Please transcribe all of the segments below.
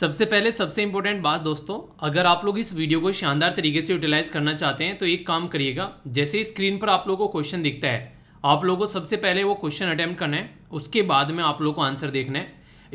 सबसे पहले सबसे इंपॉर्टेंट बात दोस्तों अगर आप लोग इस वीडियो को शानदार तरीके से यूटिलाइज करना चाहते हैं तो एक काम करिएगा जैसे ही स्क्रीन पर आप लोगों को क्वेश्चन दिखता है आप लोगों को सबसे पहले वो क्वेश्चन अटैम्प्ट करना है उसके बाद में आप लोग को आंसर देखना है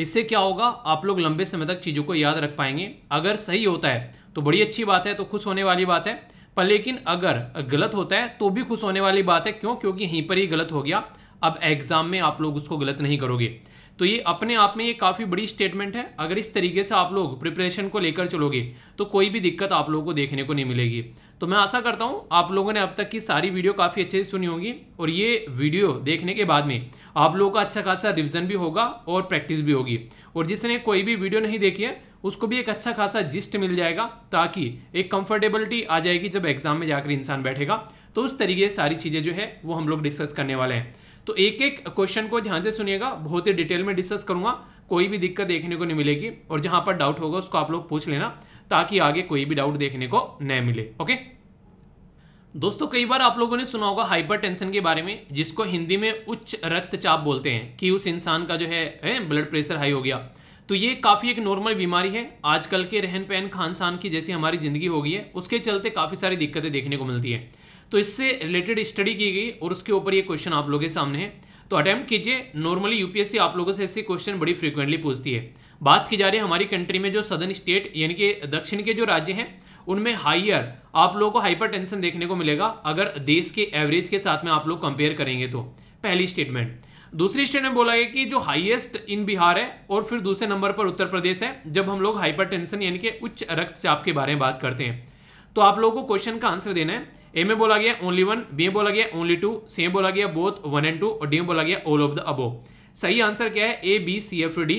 इससे क्या होगा आप लोग लंबे समय तक चीज़ों को याद रख पाएंगे अगर सही होता है तो बड़ी अच्छी बात है तो खुश होने वाली बात है पर लेकिन अगर गलत होता है तो भी खुश होने वाली बात है क्यों क्योंकि यहीं पर ही गलत हो गया अब एग्ज़ाम में आप लोग उसको गलत नहीं करोगे तो ये अपने आप में ये काफ़ी बड़ी स्टेटमेंट है अगर इस तरीके से आप लोग प्रिपरेशन को लेकर चलोगे तो कोई भी दिक्कत आप लोगों को देखने को नहीं मिलेगी तो मैं आशा करता हूँ आप लोगों ने अब तक की सारी वीडियो काफ़ी अच्छे से सुनी होगी और ये वीडियो देखने के बाद में आप लोगों का अच्छा खासा रिविजन भी होगा और प्रैक्टिस भी होगी और जिसने कोई भी वीडियो नहीं देखी है उसको भी एक अच्छा खासा जिस्ट मिल जाएगा ताकि एक कम्फर्टेबलिटी आ जाएगी जब एग्जाम में जाकर इंसान बैठेगा तो उस तरीके से सारी चीज़ें जो है वो हम लोग डिस्कस करने वाले हैं तो एक एक क्वेश्चन को ध्यान से सुनिएगा बहुत ही डिटेल में डिस्कस करूंगा कोई भी दिक्कत देखने को नहीं मिलेगी और जहां पर डाउट होगा उसको आप लोग पूछ लेना ताकि आगे कोई भी डाउट देखने को न मिले ओके दोस्तों कई बार आप लोगों ने सुना होगा हाइपरटेंशन के बारे में जिसको हिंदी में उच्च रक्तचाप बोलते हैं कि उस इंसान का जो है ब्लड प्रेशर हाई हो गया तो ये काफ़ी एक नॉर्मल बीमारी है आजकल के रहन पहन खान की जैसी हमारी ज़िंदगी हो गई है उसके चलते काफ़ी सारी दिक्कतें देखने को मिलती है तो इससे रिलेटेड स्टडी की गई और उसके ऊपर ये क्वेश्चन आप लोगों के सामने है तो अटैम्प्ट कीजिए नॉर्मली यूपीएससी आप लोगों से ऐसे क्वेश्चन बड़ी फ्रीक्वेंटली पूछती है बात की जा रही है हमारी कंट्री में जो सदर्न स्टेट यानी कि दक्षिण के जो राज्य हैं उनमें हाइयर आप लोगों को हाइपर देखने को मिलेगा अगर देश के एवरेज के साथ में आप लोग कंपेयर करेंगे तो पहली स्टेटमेंट दूसरी स्टेट में बोला गया कि जो हाईएस्ट इन बिहार है और फिर दूसरे नंबर पर उत्तर प्रदेश है जब हम लोग हाइपर टेंशन यानी कि उच्च रक्तचाप के बारे में बात करते हैं तो आप लोगों को क्वेश्चन का आंसर देना है ए में बोला गया ओनली वन बी में बोला गया ओनली टू सी में बोला गया बोथ वन एंड टू और डी में बोला गया ऑल ऑफ द अबो सही आंसर क्या है A B C F D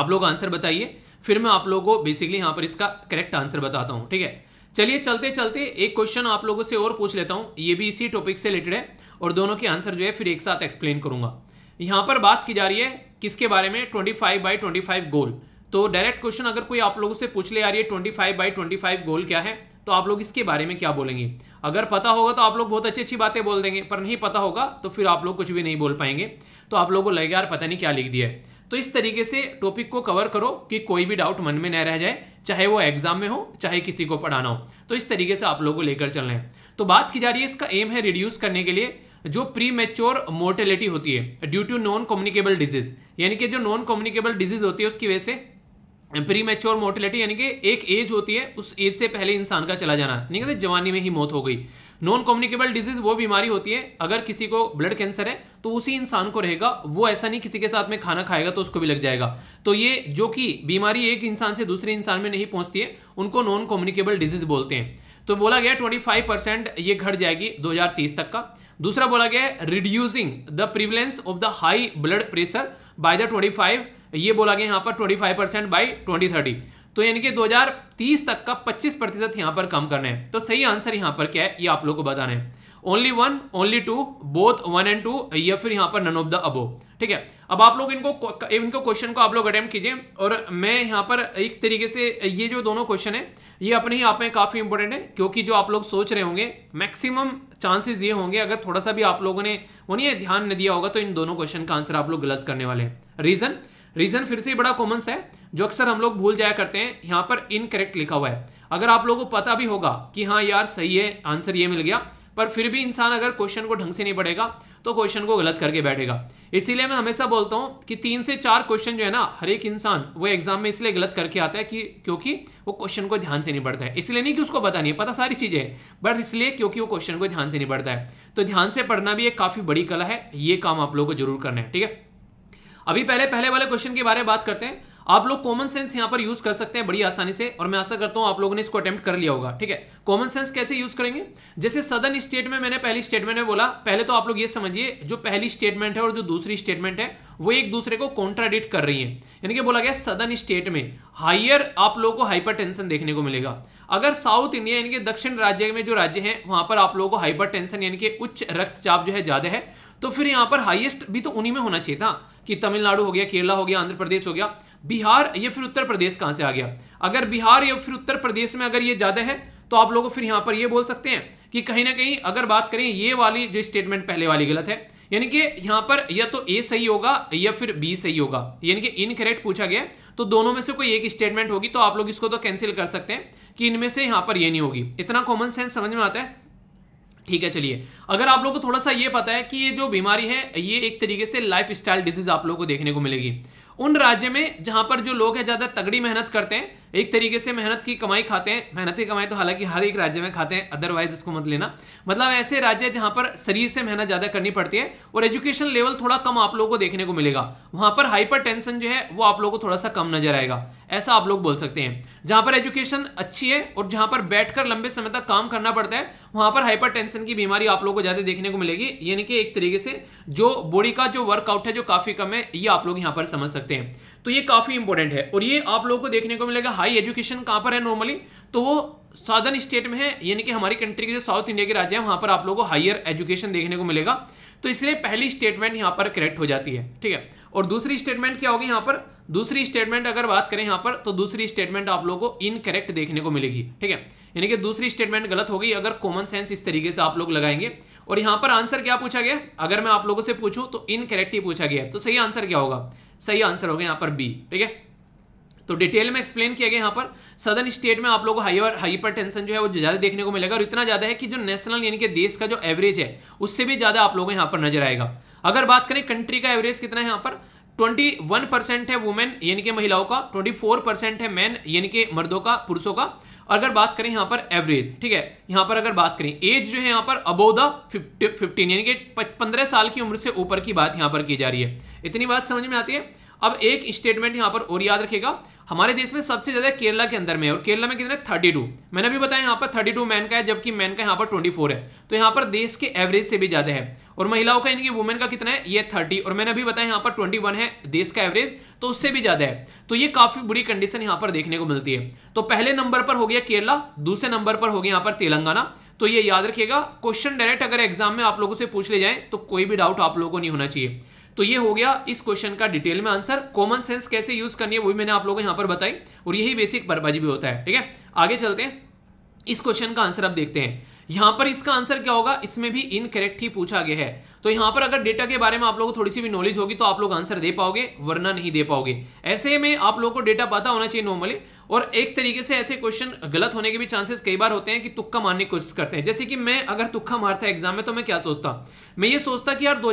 आप लोग आंसर बताइए फिर मैं आप लोगों को बेसिकली यहां पर इसका करेक्ट आंसर बताता हूं ठीक है चलिए चलते चलते एक क्वेश्चन आप लोगों से और पूछ लेता हूं ये भी इसी टॉपिक से रिलेटेड है और दोनों के आंसर जो है फिर एक साथ एक्सप्लेन करूंगा यहां पर बात की जा रही है किसके बारे में 25 फाइव बाई ट्वेंटी गोल तो डायरेक्ट क्वेश्चन अगर कोई आप लोगों से पूछ ले आ रही है 25 फाइव बाई ट्वेंटी गोल क्या है तो आप लोग इसके बारे में क्या बोलेंगे अगर पता होगा तो आप लोग बहुत अच्छी अच्छी बातें बोल देंगे पर नहीं पता होगा तो फिर आप लोग कुछ भी नहीं बोल पाएंगे तो आप लोगों को लगेगा यार पता नहीं क्या लिख दिया है तो इस तरीके से टॉपिक को कवर करो कि कोई भी डाउट मन में न रह जाए चाहे वो एग्जाम में हो चाहे किसी को पढ़ाना हो तो इस तरीके से आप लोगों को लेकर रहे हैं तो बात की जा रही है इसका एम है रिड्यूस करने के लिए जो प्री मेच्योर मोर्टेलिटी होती है due to non communicable disease यानी कि जो नॉन कम्युनिकेबल डिजीज होती है उसकी वजह से प्री मेच्योर मोर्टिलिटी यानी कि एक एज होती है उस एज से पहले इंसान का चला जाना नहीं कहते तो जवानी में ही मौत हो गई नॉन कम्युनिकेबल डिजीज वो बीमारी होती है अगर किसी को ब्लड कैंसर है तो उसी इंसान को रहेगा वो ऐसा नहीं किसी के साथ में खाना खाएगा तो उसको भी लग जाएगा तो ये जो कि बीमारी एक इंसान से दूसरे इंसान में नहीं पहुंचती है उनको नॉन कम्युनिकेबल डिजीज बोलते हैं तो बोला गया ट्वेंटी फाइव परसेंट ये घट जाएगी दो हजार तीस तक का दूसरा बोला गया reducing the prevalence of the high blood pressure by the twenty five ये बोला गया यहाँ पर twenty five percent by twenty thirty तो यानी कि 2030 तक का 25 प्रतिशत यहाँ पर कम करना है तो सही आंसर यहाँ पर क्या है ये आप लोग को बताना है only one only two both one and two या फिर यहाँ पर नन ऑफ द अबो ठीक है अब आप लोग इनको इनको क्वेश्चन को आप लोग अटेम्प्ट कीजिए और मैं यहाँ पर एक तरीके से ये जो दोनों क्वेश्चन है ये अपने ही आप में काफ़ी इंपॉर्टेंट है क्योंकि जो आप लोग सोच रहे होंगे मैक्सिमम चांसेस ये होंगे अगर थोड़ा सा भी आप लोगों ने उन्हें ध्यान नहीं दिया होगा तो इन दोनों क्वेश्चन का आंसर आप लोग गलत करने वाले हैं रीज़न रीजन फिर से बड़ा कॉमन है जो अक्सर हम लोग भूल जाया करते हैं यहां पर इनकरेक्ट लिखा हुआ है अगर आप लोगों को पता भी होगा कि हाँ यार सही है आंसर ये मिल गया पर फिर भी इंसान अगर क्वेश्चन को ढंग से नहीं पढ़ेगा तो क्वेश्चन को गलत करके बैठेगा इसीलिए मैं हमेशा बोलता हूं कि तीन से चार क्वेश्चन जो है ना हर एक इंसान वो एग्जाम में इसलिए गलत करके आता है कि क्योंकि वो क्वेश्चन को ध्यान से नहीं पढ़ता है इसलिए नहीं कि उसको पता नहीं पता सारी चीज़ें बट इसलिए क्योंकि वो क्वेश्चन को ध्यान से नहीं पढ़ता है तो ध्यान से पढ़ना भी एक काफ़ी बड़ी कला है ये काम आप लोगों को जरूर करना है ठीक है अभी पहले पहले वाले क्वेश्चन के बारे में बात करते हैं आप लोग कॉमन सेंस यहाँ पर यूज कर सकते हैं बड़ी आसानी से और मैं आशा करता हूँ आप लोगों ने इसको अटेम्प्ट कर लिया होगा ठीक है कॉमन सेंस कैसे यूज करेंगे जैसे सदन स्टेट में मैंने पहली स्टेटमेंट में बोला पहले तो आप लोग ये समझिए जो पहली स्टेटमेंट है और जो दूसरी स्टेटमेंट है वो एक दूसरे को कॉन्ट्राडिक्ट कर रही है यानी कि बोला गया सदन स्टेट में हाइयर आप लोगों को हाइपर देखने को मिलेगा अगर साउथ इंडिया यानी कि दक्षिण राज्य में जो राज्य है वहां पर आप लोगों को हाइपर यानी कि उच्च रक्तचाप जो है ज्यादा है तो फिर यहां पर हाईएस्ट भी तो उन्हीं में होना चाहिए था कि तमिलनाडु हो गया केरला हो गया आंध्र प्रदेश हो गया बिहार या फिर उत्तर प्रदेश कहां से आ गया अगर बिहार या फिर उत्तर प्रदेश में अगर ये ज़्यादा है तो आप लोगों फिर यहां पर ये बोल सकते हैं कि कहीं ना कहीं अगर बात करें ये वाली जो स्टेटमेंट पहले वाली गलत है यानी कि यहां पर या तो ए सही होगा या फिर बी सही होगा यानी कि इनकरेक्ट पूछा गया तो दोनों में से कोई एक स्टेटमेंट होगी तो आप लोग इसको तो कैंसिल कर सकते हैं कि इनमें से यहां पर ये नहीं होगी इतना कॉमन सेंस समझ में आता है ठीक है चलिए अगर आप लोगों को थोड़ा सा ये पता है कि ये जो बीमारी है ये एक तरीके से लाइफ स्टाइल डिजीज आप लोगों को देखने को मिलेगी उन राज्य में जहां पर जो लोग हैं ज़्यादा तगड़ी मेहनत करते हैं एक तरीके से मेहनत की कमाई खाते हैं मेहनत की कमाई तो हालांकि हर एक राज्य में खाते हैं अदरवाइज इसको मत लेना मतलब ऐसे राज्य जहां पर शरीर से मेहनत ज़्यादा करनी पड़ती है और एजुकेशन लेवल थोड़ा कम आप लोगों को देखने को मिलेगा वहां पर हाइपर टेंशन जो है वो आप लोगों को थोड़ा सा कम नजर आएगा ऐसा आप लोग बोल सकते हैं जहां पर एजुकेशन अच्छी है और जहां पर बैठकर लंबे समय तक काम करना पड़ता है वहां पर हाइपर टेंशन की बीमारी आप लोगों को ज्यादा देखने को मिलेगी यानी कि एक तरीके से जो बॉडी का जो वर्कआउट है जो काफी कम है ये आप लोग यहां पर समझ सकते हैं तो ये काफ़ी इंपॉर्टेंट है और ये आप लोगों को देखने को मिलेगा हाई एजुकेशन कहां पर है नॉर्मली तो वो साउदर्न स्टेट में है यानी कि हमारी कंट्री के जो साउथ इंडिया के राज्य हैं वहां पर आप लोगों को हायर एजुकेशन देखने को मिलेगा तो इसलिए पहली स्टेटमेंट यहाँ पर करेक्ट हो जाती है ठीक है और दूसरी स्टेटमेंट क्या होगी यहां पर दूसरी स्टेटमेंट अगर बात करें यहां पर तो दूसरी स्टेटमेंट आप लोगों को इनकरेक्ट देखने को मिलेगी ठीक है यानी कि दूसरी स्टेटमेंट गलत होगी अगर कॉमन सेंस इस तरीके से आप लोग लगाएंगे और यहाँ पर आंसर क्या पूछा गया अगर मैं आप लोगों से पूछूं तो इनकरेक्ट ही पूछा गया तो सही आंसर क्या होगा सही आंसर हो गया यहाँ पर बी ठीक है तो डिटेल में एक्सप्लेन किया गया यहाँ पर सदन स्टेट में आप लोगों को हाइपर हाइपर टेंशन जो है वो ज्यादा देखने को मिलेगा और इतना ज्यादा है कि जो नेशनल यानी कि देश का जो एवरेज है उससे भी ज्यादा आप लोगों को यहाँ पर नजर आएगा अगर बात करें कंट्री का एवरेज कितना है यहाँ पर 21 परसेंट है वुमेन यानी कि महिलाओं का 24 परसेंट है मैन यानी कि मर्दों का पुरुषों का अगर बात करें यहाँ पर एवरेज ठीक है यहाँ पर अगर बात करें एज जो है यहाँ पर अबो द फिफ्टीन यानी कि पंद्रह साल की उम्र से ऊपर की बात यहाँ पर की जा रही है इतनी बात समझ में आती है अब एक स्टेटमेंट यहाँ पर और याद रखेगा हमारे देश में सबसे ज्यादा केरला के अंदर में है और केरला में कितना थर्टी टू मैंने अभी बताया यहाँ पर थर्टी टू मैन का है जबकि मैन का यहाँ पर ट्वेंटी फोर है तो यहाँ पर देश के एवरेज से भी ज्यादा है और महिलाओं का इनकी वुमेन का कितना है ये थर्टी और मैंने अभी बताया यहाँ पर ट्वेंटी वन है देश का एवरेज तो उससे भी ज्यादा है तो ये काफी बुरी कंडीशन यहाँ पर देखने को मिलती है तो पहले नंबर पर हो गया केरला दूसरे नंबर पर हो गया यहाँ पर तेलंगाना तो ये याद रखिएगा क्वेश्चन डायरेक्ट अगर एग्जाम में आप लोगों से पूछ ले जाए तो कोई भी डाउट आप लोगों को नहीं होना चाहिए तो ये हो गया इस क्वेश्चन का डिटेल में आंसर कॉमन सेंस कैसे यूज करनी है वो भी मैंने आप लोगों को यहां पर बताई और यही बेसिक बर्बाजी भी होता है ठीक है आगे चलते हैं इस क्वेश्चन का आंसर अब देखते हैं यहां पर इसका आंसर क्या होगा इसमें भी इनकरेक्ट ही पूछा गया है तो यहां पर अगर डेटा के बारे में आप लोगों को थोड़ी सी भी नॉलेज होगी तो आप लोग आंसर दे पाओगे वरना नहीं दे पाओगे ऐसे में आप लोगों को डेटा पता होना चाहिए नॉर्मली और एक तरीके से ऐसे क्वेश्चन गलत होने के भी चांसेस कई बार होते हैं कि तुक्का मारने की कोशिश करते हैं जैसे कि मैं अगर तुक्का मारता एग्जाम में तो मैं क्या सोचता मैं ये सोचता कि यार दो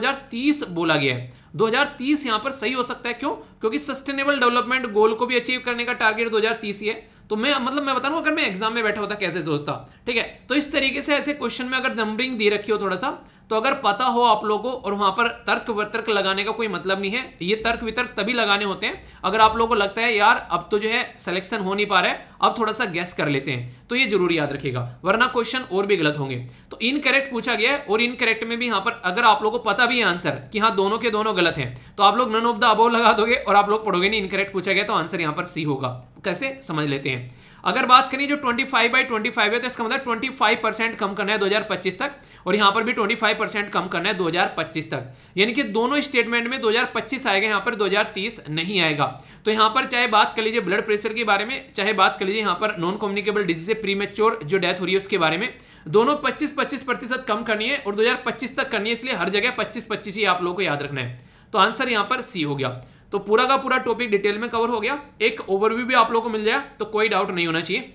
बोला गया है 2030 यहां पर सही हो सकता है क्यों क्योंकि सस्टेनेबल डेवलपमेंट गोल को भी अचीव करने का टारगेट 2030 ही है तो मैं मतलब मैं बता रहा अगर मैं एग्जाम में बैठा होता कैसे सोचता ठीक है तो इस तरीके से ऐसे क्वेश्चन में अगर नंबरिंग दे रखी हो थोड़ा सा तो अगर पता हो आप लोगों को और वहां पर तर्क वितर्क लगाने का कोई मतलब नहीं है ये तर्क वितर्क तभी लगाने होते हैं अगर आप लोगों को लगता है यार अब तो जो है सिलेक्शन हो नहीं पा रहा है अब थोड़ा सा गैस कर लेते हैं तो ये जरूर याद रखेगा वरना क्वेश्चन और भी गलत होंगे तो इनकरेक्ट पूछा गया है और इनकरेक्ट में भी यहां पर अगर आप लोगों को पता भी है आंसर कि हाँ दोनों के दोनों गलत है तो आप लोग नन ऑफ द अबोव लगा दोगे और आप लोग पढ़ोगे नहीं इनकरेक्ट पूछा गया तो आंसर यहाँ पर सी होगा कैसे समझ लेते हैं अगर बात करें जो 25 बाई 25 है तो इसका मतलब 25 परसेंट कम करना है 2025 तक और यहाँ पर भी 25 परसेंट कम करना है 2025 तक यानी कि दोनों स्टेटमेंट में 2025 आएगा यहाँ पर 2030 नहीं आएगा तो यहाँ पर चाहे बात कर लीजिए ब्लड प्रेशर के बारे में चाहे बात कर लीजिए यहां पर नॉन कम्युनिकेबल डिजीज से प्री जो डेथ हो रही है उसके बारे में दोनों 25-25 प्रतिशत कम करनी है और 2025 तक करनी है इसलिए हर जगह 25-25 ही आप लोगों को याद रखना है तो आंसर यहां पर सी हो गया तो पूरा का पूरा टॉपिक डिटेल में कवर हो गया एक ओवरव्यू भी आप लोगों को मिल जाए तो कोई डाउट नहीं होना चाहिए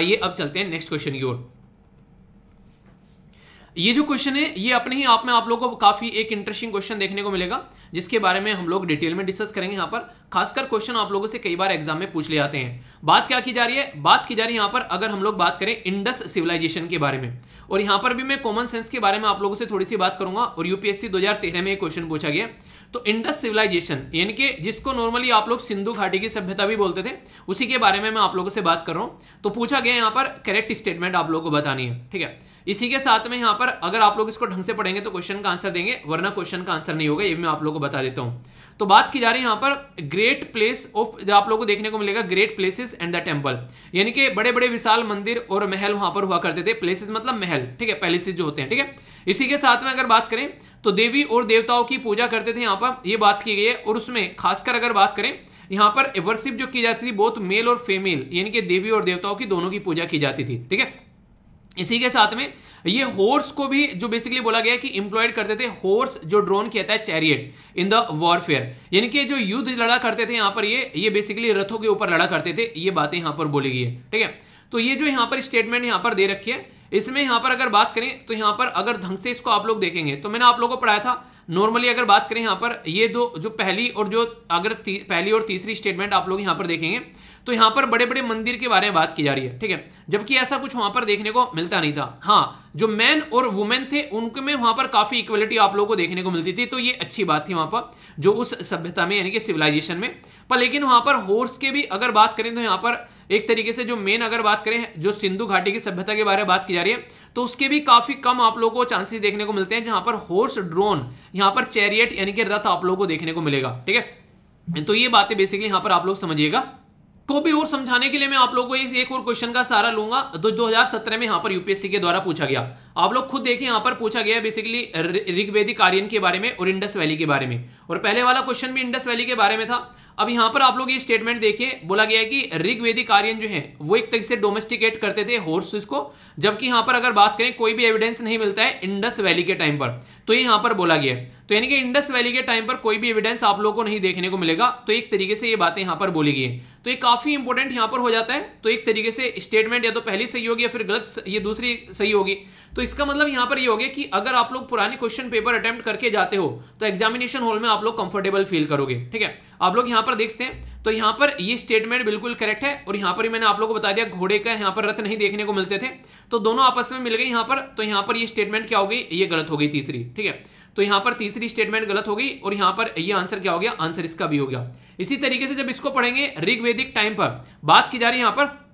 आइए अब चलते हैं नेक्स्ट क्वेश्चन की ओर ये जो क्वेश्चन है ये अपने ही आप में आप लोगों को काफी एक इंटरेस्टिंग क्वेश्चन देखने को मिलेगा जिसके बारे में हम लोग डिटेल में डिस्कस करेंगे यहाँ पर खासकर क्वेश्चन आप लोगों से कई बार एग्जाम में पूछ ले जाते हैं बात क्या की जा रही है बात की जा रही है यहाँ पर अगर हम लोग बात करें इंडस सिविलाइजेशन के बारे में और यहाँ पर भी मैं कॉमन सेंस के बारे में आप लोगों से थोड़ी सी बात करूंगा और यूपीएससी दो में क्वेश्चन पूछा गया तो इंडस सिविलाइजेशन यानी कि जिसको नॉर्मली आप लोग सिंधु घाटी की सभ्यता भी बोलते थे उसी के बारे में मैं आप लोगों से बात कर रहा हूं तो पूछा गया यहां पर करेक्ट स्टेटमेंट आप लोगों को बतानी है ठीक है इसी के साथ में यहां पर अगर आप लोग इसको ढंग से पढ़ेंगे तो क्वेश्चन का आंसर देंगे वरना क्वेश्चन का आंसर नहीं होगा ये मैं आप लोगों को बता देता हूं तो बात की जा रही है यहां पर ग्रेट प्लेस ऑफ जो आप लोगों को देखने को मिलेगा great places and the temple यानी कि बड़े बड़े विशाल मंदिर और महल वहां पर हुआ करते थे प्लेसेस मतलब महल ठीक है पैलेसेस जो होते हैं ठीक है इसी के साथ में अगर बात करें तो देवी और देवताओं की पूजा करते थे यहाँ पर ये बात की गई है और उसमें खासकर अगर बात करें यहाँ पर वर्शिप जो की जाती थी बहुत मेल और फीमेल यानी कि देवी और देवताओं की दोनों की पूजा की जाती थी ठीक है इसी के साथ में ये हॉर्स को भी जो बेसिकली बोला गया कि इंप्लॉयड करते थे हॉर्स जो ड्रोन कहता है चैरियट इन द वॉरफेयर यानी कि जो युद्ध लड़ा करते थे यहाँ पर ये ये बेसिकली रथों के ऊपर लड़ा करते थे ये बातें यहाँ पर बोली गई है ठीक है तो ये जो यहाँ पर स्टेटमेंट यहाँ पर दे रखी है इसमें यहां पर अगर बात करें तो यहां पर अगर ढंग से इसको आप लोग देखेंगे तो मैंने आप लोगों को पढ़ाया था नॉर्मली अगर बात करें यहां पर ये दो जो पहली और जो अगर पहली और तीसरी स्टेटमेंट आप लोग यहां पर देखेंगे तो यहां पर बड़े बड़े मंदिर के बारे में बात की जा रही है ठीक है जबकि ऐसा कुछ वहां पर देखने को मिलता नहीं था हाँ जो मैन और वुमेन थे उनके में वहां पर काफी इक्वलिटी आप लोगों को देखने को मिलती थी तो ये अच्छी बात थी वहां पर जो उस सभ्यता में यानी कि सिविलाइजेशन में पर लेकिन वहां पर हॉर्स के भी अगर बात करें तो यहां पर एक तरीके से जो मेन अगर बात करें जो सिंधु घाटी की सभ्यता के बारे में बात की जा रही है तो उसके भी काफी कम आप लोगों को चांसेस देखने को मिलते हैं जहां पर हॉर्स ड्रोन यहां पर चैरियट यानी कि रथ आप लोगों को देखने को मिलेगा ठीक है तो ये बातें बेसिकली यहां पर आप लोग समझिएगा को भी और समझाने के लिए मैं आप लोगों को इस एक और क्वेश्चन का सारा लूंगा तो सत्रह में यहां पर यूपीएससी के द्वारा पूछा गया आप लोग खुद देखिए यहां पर पूछा गया बेसिकली ऋग्वेदिक आर्यन के बारे में और इंडस वैली के बारे में और पहले वाला क्वेश्चन भी इंडस वैली के बारे में था अब यहां पर आप लोग ये स्टेटमेंट देखिए बोला गया है कि ऋग्वेदिक आर्यन जो है वो एक तरीके से डोमेस्टिकेट करते थे हॉर्सेस को जबकि यहां पर अगर बात करें कोई भी एविडेंस नहीं मिलता है इंडस वैली के टाइम पर तो ये पर बोला गया तो यानी कि इंडस वैली के टाइम पर कोई भी एविडेंस आप लोगों को नहीं देखने को मिलेगा तो एक तरीके से ये बातें यहां पर बोली गई तो ये काफ़ी इंपोर्टेंट यहां पर हो जाता है तो एक तरीके से स्टेटमेंट या तो पहली सही होगी या फिर गलत ये दूसरी सही होगी तो इसका मतलब यहां पर ये हो गया कि अगर आप लोग पुराने क्वेश्चन पेपर अटेम्प्ट करके जाते हो तो एग्जामिनेशन हॉल में आप लोग कंफर्टेबल फील करोगे ठीक है आप लोग यहां पर देखते हैं तो यहां पर ये स्टेटमेंट बिल्कुल करेक्ट है और यहां पर ही मैंने आप लोगों को बता दिया घोड़े का यहां पर रथ नहीं देखने को मिलते थे तो दोनों आपस में मिल गए यहां पर तो यहां पर ये स्टेटमेंट क्या हो गई ये गलत हो गई तीसरी ठीक है तो यहाँ पर तीसरी स्टेटमेंट गलत हो गई और यहां पर ये यह आंसर क्या हो गया आंसर इसका भी हो गया इसी तरीके से जब इसको पढ़ेंगे ऋग्वेदिक टाइम पर बात की जा रही है यहां पर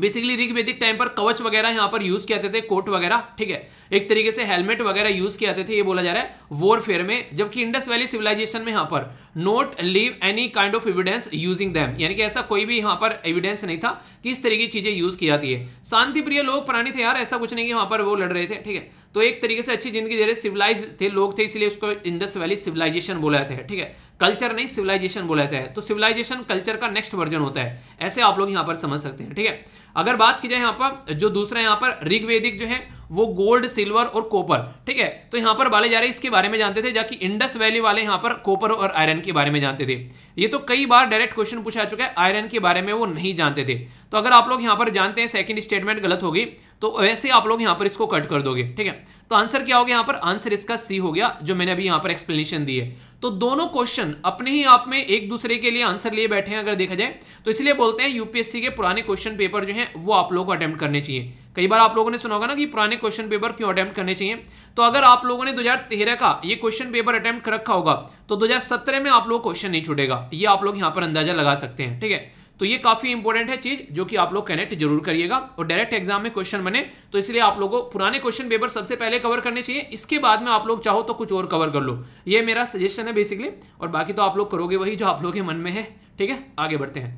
बेसिकली ऋग्वेदिक टाइम पर कवच वगैरह यहां पर यूज किया थे कोट वगैरह ठीक है एक तरीके से हेलमेट वगैरह यूज किया जाते थे ये बोला जा रहा है वॉरफेयर में जबकि इंडस वैली सिविलाइजेशन में यहां पर not leave any kind of evidence using them यानी कि ऐसा कोई भी यहां पर एविडेंस नहीं था कि इस तरीके की चीजें यूज की जाती है शांति प्रिय लोग प्राणी थे यार ऐसा कुछ नहीं कि यहां पर वो लड़ रहे थे ठीक है तो एक तरीके से अच्छी जिंदगी दे रहे सिविलाइज थे लोग थे इसलिए उसको इंडस वैली सिविलाइजेशन बोला जाता है ठीक है कल्चर नहीं सिविलाइजेशन बोला जाता है तो सिविलाइजेशन कल्चर का नेक्स्ट वर्जन होता है ऐसे आप लोग यहाँ पर समझ सकते हैं ठीक है अगर बात की जाए यहाँ पर जो दूसरा यहाँ पर ऋग्वेदिक जो है वो गोल्ड सिल्वर और कॉपर ठीक है तो यहां पर वाले जा रहे इसके बारे में जानते थे जबकि इंडस वैली वाले यहां पर कॉपर और आयरन के बारे में जानते थे ये तो कई बार डायरेक्ट क्वेश्चन पूछा चुका है आयरन के बारे में वो नहीं जानते थे तो अगर आप लोग यहां पर जानते हैं सेकंड स्टेटमेंट गलत होगी तो वैसे आप लोग यहां पर इसको कट कर दोगे ठीक है तो आंसर क्या हो गया यहां पर आंसर इसका सी हो गया जो मैंने अभी यहाँ पर एक्सप्लेनेशन दी है तो दोनों क्वेश्चन अपने ही आप में एक दूसरे के लिए आंसर लिए बैठे हैं अगर देखा जाए तो इसलिए बोलते हैं यूपीएससी के पुराने क्वेश्चन पेपर जो है वो आप लोगों को अटैम्प्ट करने चाहिए कई बार आप लोगों ने सुना होगा ना कि पुराने क्वेश्चन पेपर क्यों अटैम्प्ट करने चाहिए तो अगर आप लोगों ने 2013 का ये क्वेश्चन पेपर अटैम्प्ट रखा होगा तो 2017 में आप लोग क्वेश्चन नहीं छूटेगा ये आप लोग यहाँ पर अंदाजा लगा सकते हैं ठीक है तो ये काफ़ी इंपॉर्टेंट है चीज़ जो कि आप लोग कनेक्ट जरूर करिएगा और डायरेक्ट एग्जाम में क्वेश्चन बने तो इसलिए आप लोगों को पुराने क्वेश्चन पेपर सबसे पहले कवर करने चाहिए इसके बाद में आप लोग चाहो तो कुछ और कवर कर लो ये मेरा सजेशन है बेसिकली और बाकी तो आप लोग करोगे वही जो आप लोग के मन में है ठीक है आगे बढ़ते हैं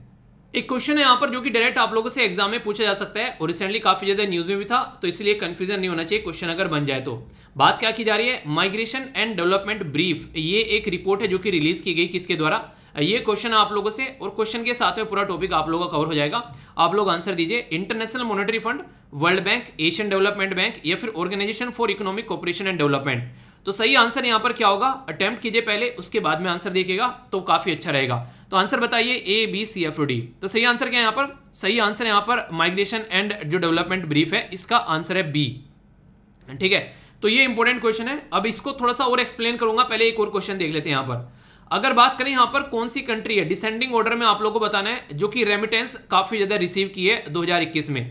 एक क्वेश्चन है यहाँ पर जो कि डायरेक्ट आप लोगों से एग्जाम में पूछा जा सकता है और रिसेंटली काफी ज्यादा न्यूज में भी था तो इसलिए कंफ्यूजन नहीं होना चाहिए क्वेश्चन अगर बन जाए तो बात क्या की जा रही है माइग्रेशन एंड डेवलपमेंट ब्रीफ ये एक रिपोर्ट है जो कि रिलीज की गई किसके द्वारा ये क्वेश्चन आप लोगों से और क्वेश्चन के साथ में पूरा टॉपिक आप लोगों का कवर हो जाएगा आप लोग आंसर दीजिए international monetary fund world bank Asian development bank या फिर organisation for economic cooperation and development तो सही आंसर यहां पर क्या होगा अटेम्प्ट कीजिए पहले उसके बाद में आंसर देखिएगा तो काफी अच्छा रहेगा तो आंसर बताइए A B C F D तो सही आंसर क्या है यहाँ पर सही आंसर यहां पर माइग्रेशन एंड जो डेवलपमेंट ब्रीफ है इसका आंसर है बी ठीक है तो ये इंपॉर्टेंट क्वेश्चन है अब इसको थोड़ा सा और एक्सप्लेन करूंगा पहले एक और क्वेश्चन देख लेते हैं यहां पर अगर बात करें यहां पर कौन सी कंट्री है डिसेंडिंग ऑर्डर में आप लोगों को बताना है जो कि रेमिटेंस काफी ज्यादा रिसीव की है 2021 में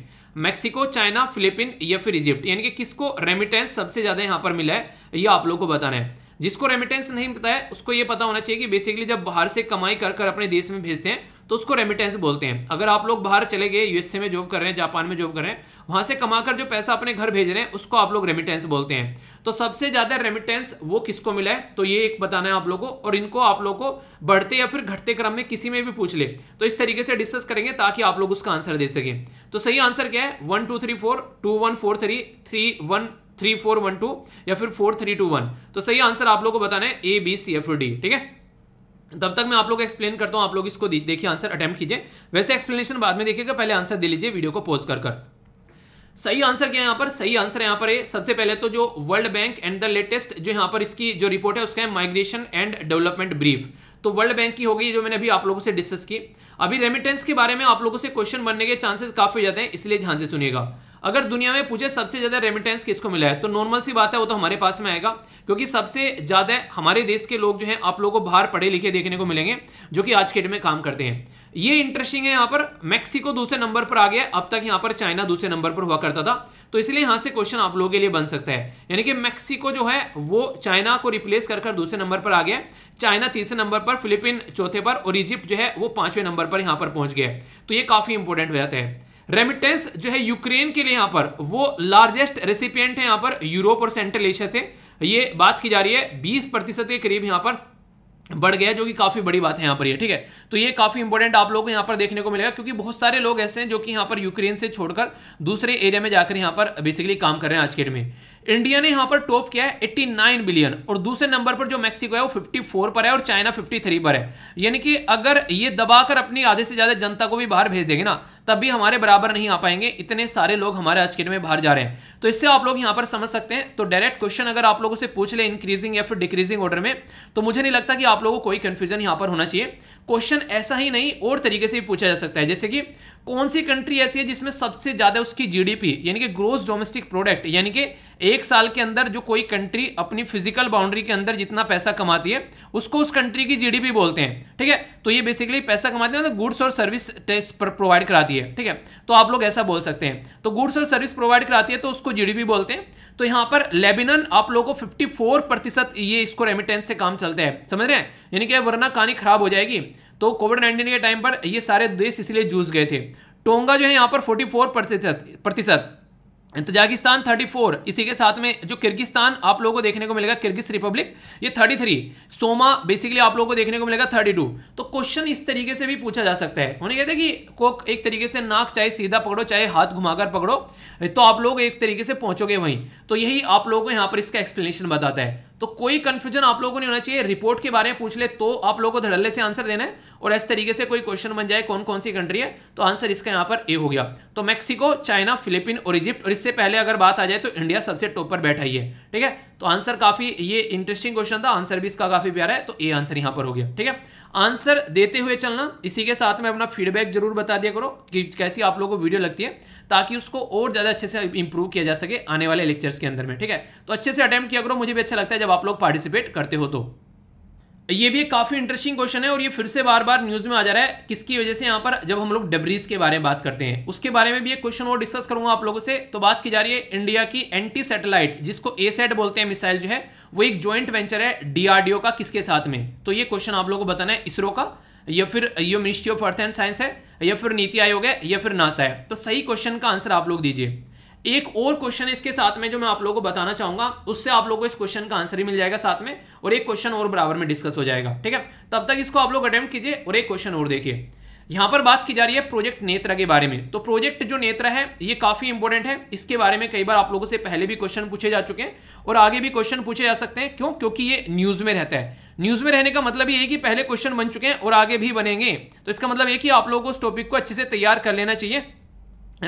मेक्सिको चाइना फिलिपिन या फिर इजिप्ट यानी कि किसको रेमिटेंस सबसे ज्यादा यहां पर मिला है यह आप लोगों को बताना है जिसको रेमिटेंस नहीं पता है उसको ये पता होना चाहिए कि बेसिकली जब बाहर से कमाई कर कर अपने देश में भेजते हैं तो उसको रेमिटेंस बोलते हैं अगर आप लोग बाहर चले गए यूएसए में जॉब कर रहे हैं जापान में जॉब कर रहे हैं वहां से कमा कर जो पैसा अपने घर भेज रहे हैं उसको आप लोग रेमिटेंस बोलते हैं तो सबसे ज्यादा रेमिटेंस वो किसको मिला है तो ये एक बताना है आप लोगों को और इनको आप लोग को बढ़ते या फिर घटते क्रम में किसी में भी पूछ ले तो इस तरीके से डिस्कस करेंगे ताकि आप लोग उसका आंसर दे सके तो सही आंसर क्या है one two three four two one four three three one three four one two या फिर फोर थ्री टू वन तो सही आंसर आप लोगों को बताना है A B C F D ठीक है तब तक मैं आप लोग एक्सप्लेन करता हूं आप लोग इसको देखिए आंसर अटेम्प्ट कीजिए वैसे एक्सप्लेनेशन बाद में देखिएगा पहले आंसर दे लीजिए वीडियो को पोज कर कर सही आंसर क्या है यहां पर सही आंसर यहां पर है सबसे पहले तो जो world bank and the latest जो यहां पर इसकी जो रिपोर्ट है उसका है माइग्रेशन एंड डेवलपमेंट ब्रीफ तो वर्ल्ड बैंक की होगी जो मैंने अभी आप लोगों से डिस्कस की अभी रेमिटेंस के बारे में आप लोगों से क्वेश्चन बनने के चांसेस काफी ज्यादा हैं इसलिए ध्यान से सुनिएगा अगर दुनिया में पूछे सबसे ज़्यादा रेमिटेंस किसको मिला है तो नॉर्मल सी बात है वो तो हमारे पास में आएगा क्योंकि सबसे ज़्यादा हमारे देश के लोग जो हैं आप लोगों को बाहर पढ़े लिखे देखने को मिलेंगे जो कि आज के डेट में काम करते हैं ये इंटरेस्टिंग है यहाँ पर मैक्सिको दूसरे नंबर पर आ गया अब तक यहाँ पर चाइना दूसरे नंबर पर हुआ करता था तो इसलिए यहाँ से क्वेश्चन आप लोगों के लिए बन सकता है यानी कि मैक्सिको जो है वो चाइना को रिप्लेस कर कर दूसरे नंबर पर आ गया चाइना तीसरे नंबर पर फिलिपिन चौथे पर और इजिप्ट जो है वो पांचवें नंबर पर यहाँ पर पहुंच गया तो ये काफ़ी इंपोर्टेंट हो जाता है रेमिटेंस जो है यूक्रेन के लिए यहां पर वो लार्जेस्ट रेसिपियंट है यहां पर यूरोप और सेंट्रल एशिया से ये बात की जा रही है बीस प्रतिशत के करीब यहां पर बढ़ गया जो कि काफ़ी बड़ी बात है यहां पर ये ठीक है तो ये काफ़ी इंपॉर्टेंट आप लोगों को यहां पर देखने को मिलेगा क्योंकि बहुत सारे लोग ऐसे हैं जो कि यहां पर यूक्रेन से छोड़कर दूसरे एरिया में जाकर यहां पर बेसिकली काम कर रहे हैं आज के डेट में इंडिया ने यहां पर टॉप किया है 89 बिलियन और दूसरे नंबर पर जो मैक्सिको है वो 54 पर है और चाइना 53 पर है यानी कि अगर ये दबाकर अपनी आधे से ज्यादा जनता को भी बाहर भेज देंगे ना तब भी हमारे बराबर नहीं आ पाएंगे इतने सारे लोग हमारे आज के में बाहर जा रहे हैं तो इससे आप लोग यहां पर समझ सकते हैं तो डायरेक्ट क्वेश्चन अगर आप लोगों से पूछ ले इंक्रीजिंग या फिर डिक्रीजिंग ऑर्डर में तो मुझे नहीं लगता कि आप लोगों को कोई कंफ्यूजन यहां पर होना चाहिए क्वेश्चन ऐसा ही नहीं और तरीके से भी पूछा जा सकता है जैसे कि कौन सी कंट्री ऐसी है जिसमें सबसे ज़्यादा उसकी जीडीपी यानी कि ग्रोस डोमेस्टिक प्रोडक्ट यानी कि एक साल के अंदर जो कोई कंट्री अपनी फिजिकल बाउंड्री के अंदर जितना पैसा कमाती है उसको उस कंट्री की जीडीपी बोलते हैं ठीक है तो ये बेसिकली पैसा कमाती है तो मतलब गुड्स और सर्विस टेस्ट पर प्रोवाइड कराती है ठीक है तो आप लोग ऐसा बोल सकते हैं तो गुड्स और सर्विस प्रोवाइड कराती है तो उसको जीडीपी बोलते हैं तो यहां पर लेबिनन आप लोगों को 54 प्रतिशत ये इसको रेमिटेंस से काम चलते हैं समझ रहे हैं यानी कि वरना कहानी खराब हो जाएगी तो कोविड नाइन्टीन के टाइम पर ये सारे देश इसलिए जूझ गए थे टोंगा जो है यहाँ पर 44 प्रतिशत प्रतिशत तजाकिस्तान 34 इसी के साथ में जो किर्गिस्तान आप लोगों को देखने को मिलेगा किर्गिस रिपब्लिक ये 33 सोमा बेसिकली आप लोगों को देखने को मिलेगा 32 तो क्वेश्चन इस तरीके से भी पूछा जा सकता है उन्हें कहते हैं कि को एक तरीके से नाक चाहे सीधा पकड़ो चाहे हाथ घुमाकर पकड़ो तो आप लोग एक तरीके से पहुंचोगे वहीं तो यही आप लोगों को यहाँ पर इसका एक्सप्लेनेशन बताता है तो कोई कंफ्यूजन आप लोगों को नहीं होना चाहिए रिपोर्ट के बारे में पूछ ले तो आप लोगों को धड़ल्ले से आंसर देना है और इस तरीके से कोई क्वेश्चन बन जाए कौन कौन सी कंट्री है तो आंसर इसका यहां पर ए हो गया तो मेक्सिको चाइना फिलिपीन और इजिप्ट और इससे पहले अगर बात आ जाए तो इंडिया सबसे टॉप पर बैठा ही है ठीक है तो आंसर काफी ये इंटरेस्टिंग क्वेश्चन था आंसर भी इसका काफी प्यारा है तो ए आंसर यहां पर हो गया ठीक है आंसर देते हुए चलना इसी के साथ में अपना फीडबैक जरूर बता दिया करो कि कैसी आप लोगों को वीडियो लगती है ताकि उसको और ज़्यादा अच्छे से इंप्रूव किया जा सके आने वाले लेक्चर्स के अंदर में ठीक है तो अच्छे से अटैम्प्ट किया करो मुझे भी अच्छा लगता है जब आप लोग पार्टिसिपेट करते हो तो ये भी एक काफ़ी इंटरेस्टिंग क्वेश्चन है और ये फिर से बार बार न्यूज़ में आ जा रहा है किसकी वजह से यहाँ पर जब हम लोग डबरीज के बारे में बात करते हैं उसके बारे में भी एक क्वेश्चन और डिस्कस करूंगा आप लोगों से तो बात की जा रही है इंडिया की एंटी सैटेलाइट जिसको ए सेट बोलते हैं मिसाइल जो है वो एक ज्वाइंट वेंचर है डीआरडीओ का किसके साथ में तो ये क्वेश्चन आप लोगों को बताना है इसरो का या फिर ये ministry of earth and science है या फिर नीति आयोग है या फिर नासा है तो सही क्वेश्चन का आंसर आप लोग दीजिए एक और क्वेश्चन है इसके साथ में जो मैं आप लोगों को बताना चाहूंगा उससे आप लोगों को इस क्वेश्चन का आंसर ही मिल जाएगा साथ में और एक क्वेश्चन और बराबर में डिस्कस हो जाएगा ठीक है तब तक इसको आप लोग अटेम्प्ट कीजिए और एक क्वेश्चन और देखिए यहाँ पर बात की जा रही है प्रोजेक्ट नेत्रा के बारे में तो प्रोजेक्ट जो नेत्रा है ये काफ़ी इंपॉर्टेंट है इसके बारे में कई बार आप लोगों से पहले भी क्वेश्चन पूछे जा चुके हैं और आगे भी क्वेश्चन पूछे जा सकते हैं क्यों क्योंकि ये न्यूज़ में रहता है न्यूज़ में रहने का मतलब ये है कि पहले क्वेश्चन बन चुके हैं और आगे भी बनेंगे तो इसका मतलब ये कि आप लोगों को उस टॉपिक को अच्छे से तैयार कर लेना चाहिए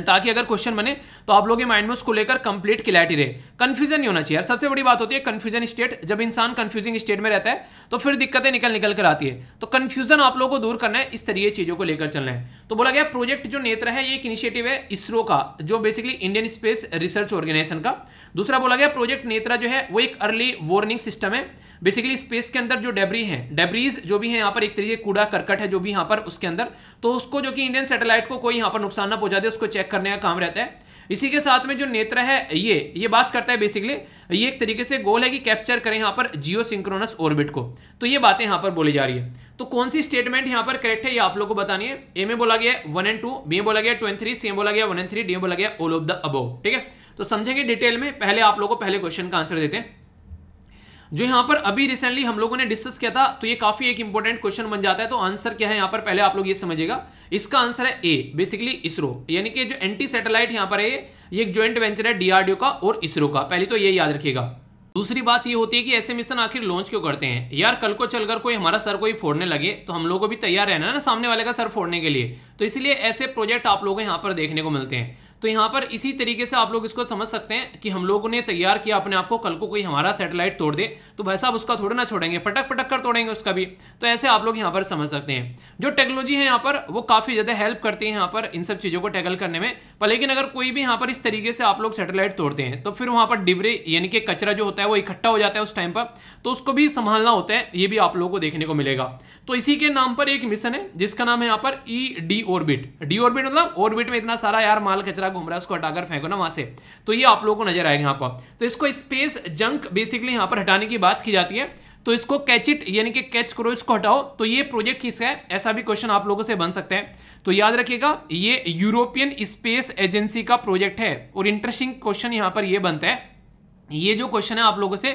ताकि अगर क्वेश्चन बने तो आप लोगों के माइंड में उसको लेकर कंप्लीट क्लैरिटी रहे कंफ्यूजन नहीं होना चाहिए यार सबसे बड़ी बात होती है कंफ्यूजन स्टेट जब इंसान कंफ्यूजिंग स्टेट में रहता है तो फिर दिक्कतें निकल निकल कर आती है तो कंफ्यूजन आप लोगों को दूर करना है इस तरीके चीज़ों को लेकर चलना है तो बोला गया प्रोजेक्ट जो नेत्र है ये एक इनिशिएटिव है इसरो का जो basically Indian space research organisation का दूसरा बोला गया प्रोजेक्ट नेत्रा जो है वो एक अर्ली वार्निंग सिस्टम है बेसिकली स्पेस के अंदर जो डेबरी है डेबरीज जो भी है यहाँ पर एक तरीके कूड़ा करकट है जो भी यहाँ पर उसके अंदर तो उसको जो कि इंडियन सेटेलाइट को कोई यहाँ पर नुकसान ना पहुंचा दे उसको चेक करने का काम रहता है इसी के साथ में जो नेत्र है ये ये बात करता है बेसिकली ये एक तरीके से गोल है कि कैप्चर करें यहाँ पर जियो सिंक्रोनस ऑर्बिट को तो ये बातें यहाँ पर बोली जा रही है तो कौन सी स्टेटमेंट यहाँ पर करेक्ट है ये आप लोग को बतानी है ए में बोला गया वन एंड टू बी बोला गया ट्वेंटी थ्री सी बोला गया वन एंड थ्री डी बोला गया ऑल ऑफ द अबो ठीक है तो समझेंगे डिटेल में पहले आप लोगों को पहले क्वेश्चन का आंसर देते हैं जो यहां पर अभी रिसेंटली हम लोगों ने डिस्कस किया था तो ये काफी एक इंपॉर्टेंट क्वेश्चन बन जाता है तो आंसर क्या है यहां पर पहले आप लोग ये समझेगा इसका आंसर है ए बेसिकली इसरो यानी कि जो एंटी सैटेलाइट यहाँ पर है ये एक ज्वाइंट वेंचर है डीआरडीओ का और इसरो का पहले तो ये याद रखिएगा दूसरी बात ये होती है कि ऐसे मिशन आखिर लॉन्च क्यों करते हैं यार कल को चलकर कोई हमारा सर कोई फोड़ने लगे तो हम लोग को भी तैयार रहना है ना सामने वाले का सर फोड़ने के लिए तो इसलिए ऐसे प्रोजेक्ट आप लोगों को यहाँ पर देखने को मिलते हैं तो यहाँ पर इसी तरीके से आप लोग इसको समझ सकते हैं कि हम लोगों ने तैयार किया अपने आप को कल को कोई हमारा सैटेलाइट तोड़ दे तो भाई साहब उसका थोड़ा ना छोड़ेंगे पटक पटक कर तोड़ेंगे उसका भी तो ऐसे आप लोग यहां पर समझ सकते हैं जो टेक्नोलॉजी है यहाँ पर वो काफ़ी ज़्यादा हेल्प करती है यहाँ पर इन सब चीज़ों को टैकल करने में पर लेकिन अगर कोई भी यहाँ पर इस तरीके से आप लोग सेटेलाइट तोड़ते हैं तो फिर वहां पर डिबरे यानी कि कचरा जो होता है वो इकट्ठा हो जाता है उस टाइम पर तो उसको भी संभालना होता है ये भी आप लोगों को देखने को मिलेगा तो इसी के नाम पर एक मिशन है जिसका नाम है यहां पर E D orbit D orbit मतलब ऑर्बिट में इतना सारा यार माल कचरा घूम रहा है उसको हटाकर फेंको ना वहां से तो ये आप लोगों को नजर आएगा यहाँ पर तो इसको स्पेस जंक बेसिकली यहाँ पर हटाने की बात की जाती है तो इसको कैच इट यानी कि कैच करो इसको हटाओ तो ये प्रोजेक्ट किसका है ऐसा भी क्वेश्चन आप लोगों से बन सकते हैं तो याद रखिएगा ये यूरोपियन स्पेस एजेंसी का प्रोजेक्ट है और इंटरेस्टिंग क्वेश्चन यहां पर ये बनता है ये जो क्वेश्चन है आप लोगों से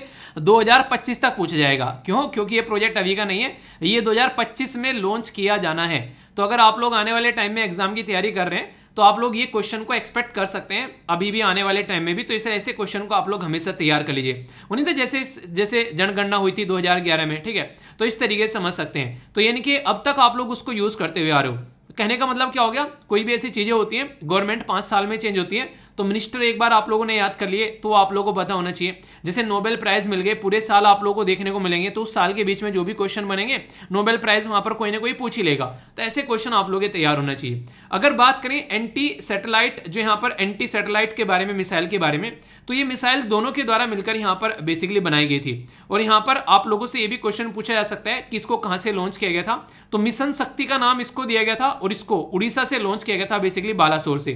2025 तक पूछा जाएगा क्यों क्योंकि ये प्रोजेक्ट अभी का नहीं है ये 2025 में लॉन्च किया जाना है तो अगर आप लोग आने वाले टाइम में एग्जाम की तैयारी कर रहे हैं तो आप लोग ये क्वेश्चन को एक्सपेक्ट कर सकते हैं अभी भी आने वाले टाइम में भी तो इसे ऐसे क्वेश्चन को आप लोग हमेशा तैयार कर लीजिए तो जैसे जैसे जनगणना हुई थी 2011 में ठीक है तो इस तरीके से समझ सकते हैं तो यानी कि अब तक आप लोग उसको यूज करते हुए आ रहे हो कहने का मतलब क्या हो गया कोई भी ऐसी चीजें होती हैं गवर्नमेंट पांच साल में चेंज होती है तो मिनिस्टर एक बार आप लोगों ने याद कर लिए तो आप लोगों को पता होना चाहिए जैसे नोबेल प्राइज मिल गए पूरे साल आप लोगों को देखने को मिलेंगे तो उस साल के बीच में जो भी क्वेश्चन बनेंगे नोबेल प्राइज वहां पर कोई ना कोई पूछ ही लेगा तो ऐसे क्वेश्चन आप के तैयार होना चाहिए अगर बात करें एंटी सेटेलाइट जो यहाँ पर एंटी सेटेलाइट के बारे में मिसाइल के बारे में तो ये मिसाइल दोनों के द्वारा मिलकर यहाँ पर बेसिकली बनाई गई थी और यहाँ पर आप लोगों से ये भी क्वेश्चन पूछा जा सकता है कि इसको कहाँ से लॉन्च किया गया था तो मिशन शक्ति का नाम इसको दिया गया था और इसको उड़ीसा से लॉन्च किया गया था बेसिकली बालासोर से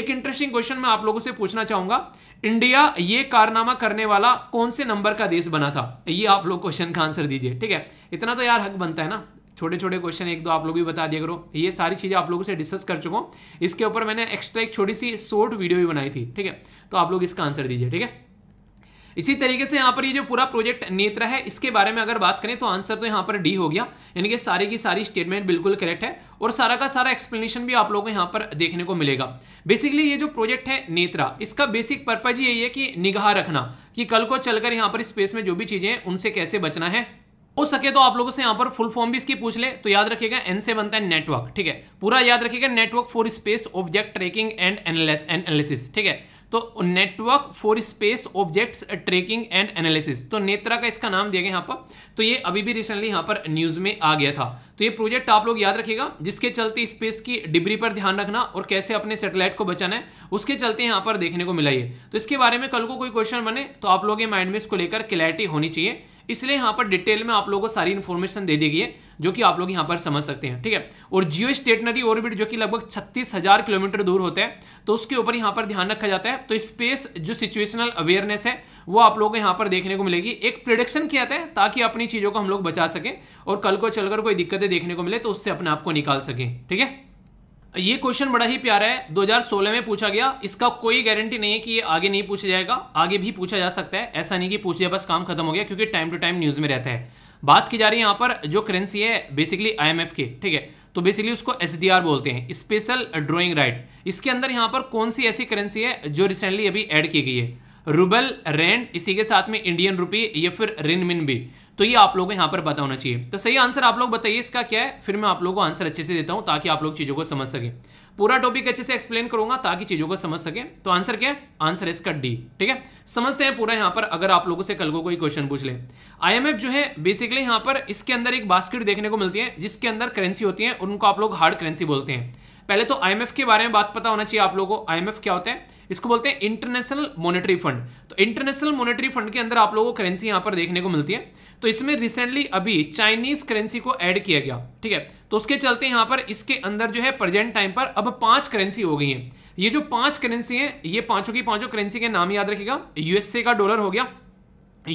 एक इंटरेस्टिंग क्वेश्चन मैं आप आप लोगों से पूछना चाहूंगा इंडिया ये कारनामा करने वाला कौन से नंबर का देश बना था ये आप लोग क्वेश्चन का आंसर दीजिए ठीक है इतना तो यार हक बनता है ना छोटे छोटे क्वेश्चन एक दो आप लोग भी बता दिया करो ये सारी चीज़ें आप लोगों से डिस्कस कर चुका हूँ इसके ऊपर मैंने एक्स्ट्रा एक छोटी सी शॉर्ट वीडियो भी बनाई थी ठीक है तो आप लोग इसका आंसर दीजिए ठीक है इसी तरीके से यहाँ पर ये जो पूरा प्रोजेक्ट नेत्र है इसके बारे में अगर बात करें तो आंसर तो यहाँ पर डी हो गया यानी कि सारी की सारी स्टेटमेंट बिल्कुल करेक्ट है और सारा का सारा एक्सप्लेनेशन भी आप लोगों को यहाँ पर देखने को मिलेगा बेसिकली ये जो प्रोजेक्ट है नेत्रा इसका बेसिक पर्पज यही है कि निगाह रखना कि कल को चलकर यहाँ पर स्पेस में जो भी चीजें हैं उनसे कैसे बचना है हो सके तो आप लोगों से यहाँ पर फुल फॉर्म भी इसकी पूछ ले तो याद रखिएगा एन से बनता है नेटवर्क ठीक है पूरा याद रखिएगा network for space object tracking and analysis ठीक है तो network for space objects tracking and analysis तो नेत्रा का इसका नाम दिया गया यहाँ पर तो ये अभी भी रिसेंटली यहाँ पर न्यूज में आ गया था तो ये प्रोजेक्ट आप लोग याद रखेगा जिसके चलते स्पेस की डिब्री पर ध्यान रखना और कैसे अपने सेटेलाइट को बचाना है उसके चलते यहाँ पर देखने को मिला ये तो इसके बारे में कल को कोई क्वेश्चन बने तो आप लोग माइंड में इसको लेकर क्लैरिटी होनी चाहिए इसलिए यहाँ पर डिटेल में आप लोगों को सारी इन्फॉर्मेशन दे दी गई है जो कि आप लोग यहाँ पर समझ सकते हैं ठीक है और जियो स्टेटनरी ऑर्बिट जो कि लगभग छत्तीस हजार किलोमीटर दूर होता है तो उसके ऊपर यहाँ पर ध्यान रखा जाता है तो स्पेस जो सिचुएशनल अवेयरनेस है वो आप लोगों को यहाँ पर देखने को मिलेगी एक प्रिडिक्शन किया जाता है ताकि अपनी चीज़ों को हम लोग बचा सकें और कल को चलकर कोई दिक्कत करते देखने को मिले तो उससे अपने आप को निकाल सकें ठीक है ये क्वेश्चन बड़ा ही प्यारा है 2016 में पूछा गया इसका कोई गारंटी नहीं है कि ये आगे नहीं पूछा जाएगा आगे भी पूछा जा सकता है ऐसा नहीं कि पूछ लिया बस काम खत्म हो गया क्योंकि टाइम टू टाइम न्यूज में रहता है बात की जा रही है यहाँ पर जो करेंसी है बेसिकली आईएमएफ की ठीक है तो बेसिकली उसको एस बोलते हैं स्पेशल ड्रॉइंग राइट इसके अंदर यहाँ पर कौन सी ऐसी करेंसी है जो रिसेंटली अभी एड की गई है रूबल रेंड इसी के साथ में इंडियन रुपी या फिर रिनमिन भी तो ये आप लोगों को यहाँ पर पता होना चाहिए तो सही आंसर आप लोग बताइए इसका क्या है फिर मैं आप लोगों को आंसर अच्छे से देता हूँ ताकि आप लोग चीज़ों को समझ सके पूरा टॉपिक अच्छे से एक्सप्लेन करूंगा ताकि चीज़ों को समझ सके तो आंसर क्या है आंसर है इसका डी ठीक है समझते हैं पूरा यहाँ पर अगर आप लोगों से कल को कोई क्वेश्चन पूछ ले आईएमएफ जो है बेसिकली यहां पर इसके अंदर एक बास्केट देखने को मिलती है जिसके अंदर करेंसी होती है उनको आप लोग हार्ड करेंसी बोलते हैं पहले तो आईएमएफ के बारे में बात पता होना चाहिए आप लोगों को आईएमएफ क्या होता है इसको बोलते हैं इंटरनेशनल मॉनेटरी फंड तो इंटरनेशनल मॉनेटरी फंड के अंदर आप लोगों को करेंसी यहाँ पर देखने को मिलती है तो इसमें रिसेंटली अभी चाइनीज करेंसी को ऐड किया गया ठीक है तो उसके चलते यहाँ पर इसके अंदर जो है प्रेजेंट टाइम पर अब पांच करेंसी हो गई है ये जो पांच करेंसी है ये पांचों की पांचों करेंसी के नाम याद रखेगा यूएसए का डॉलर हो गया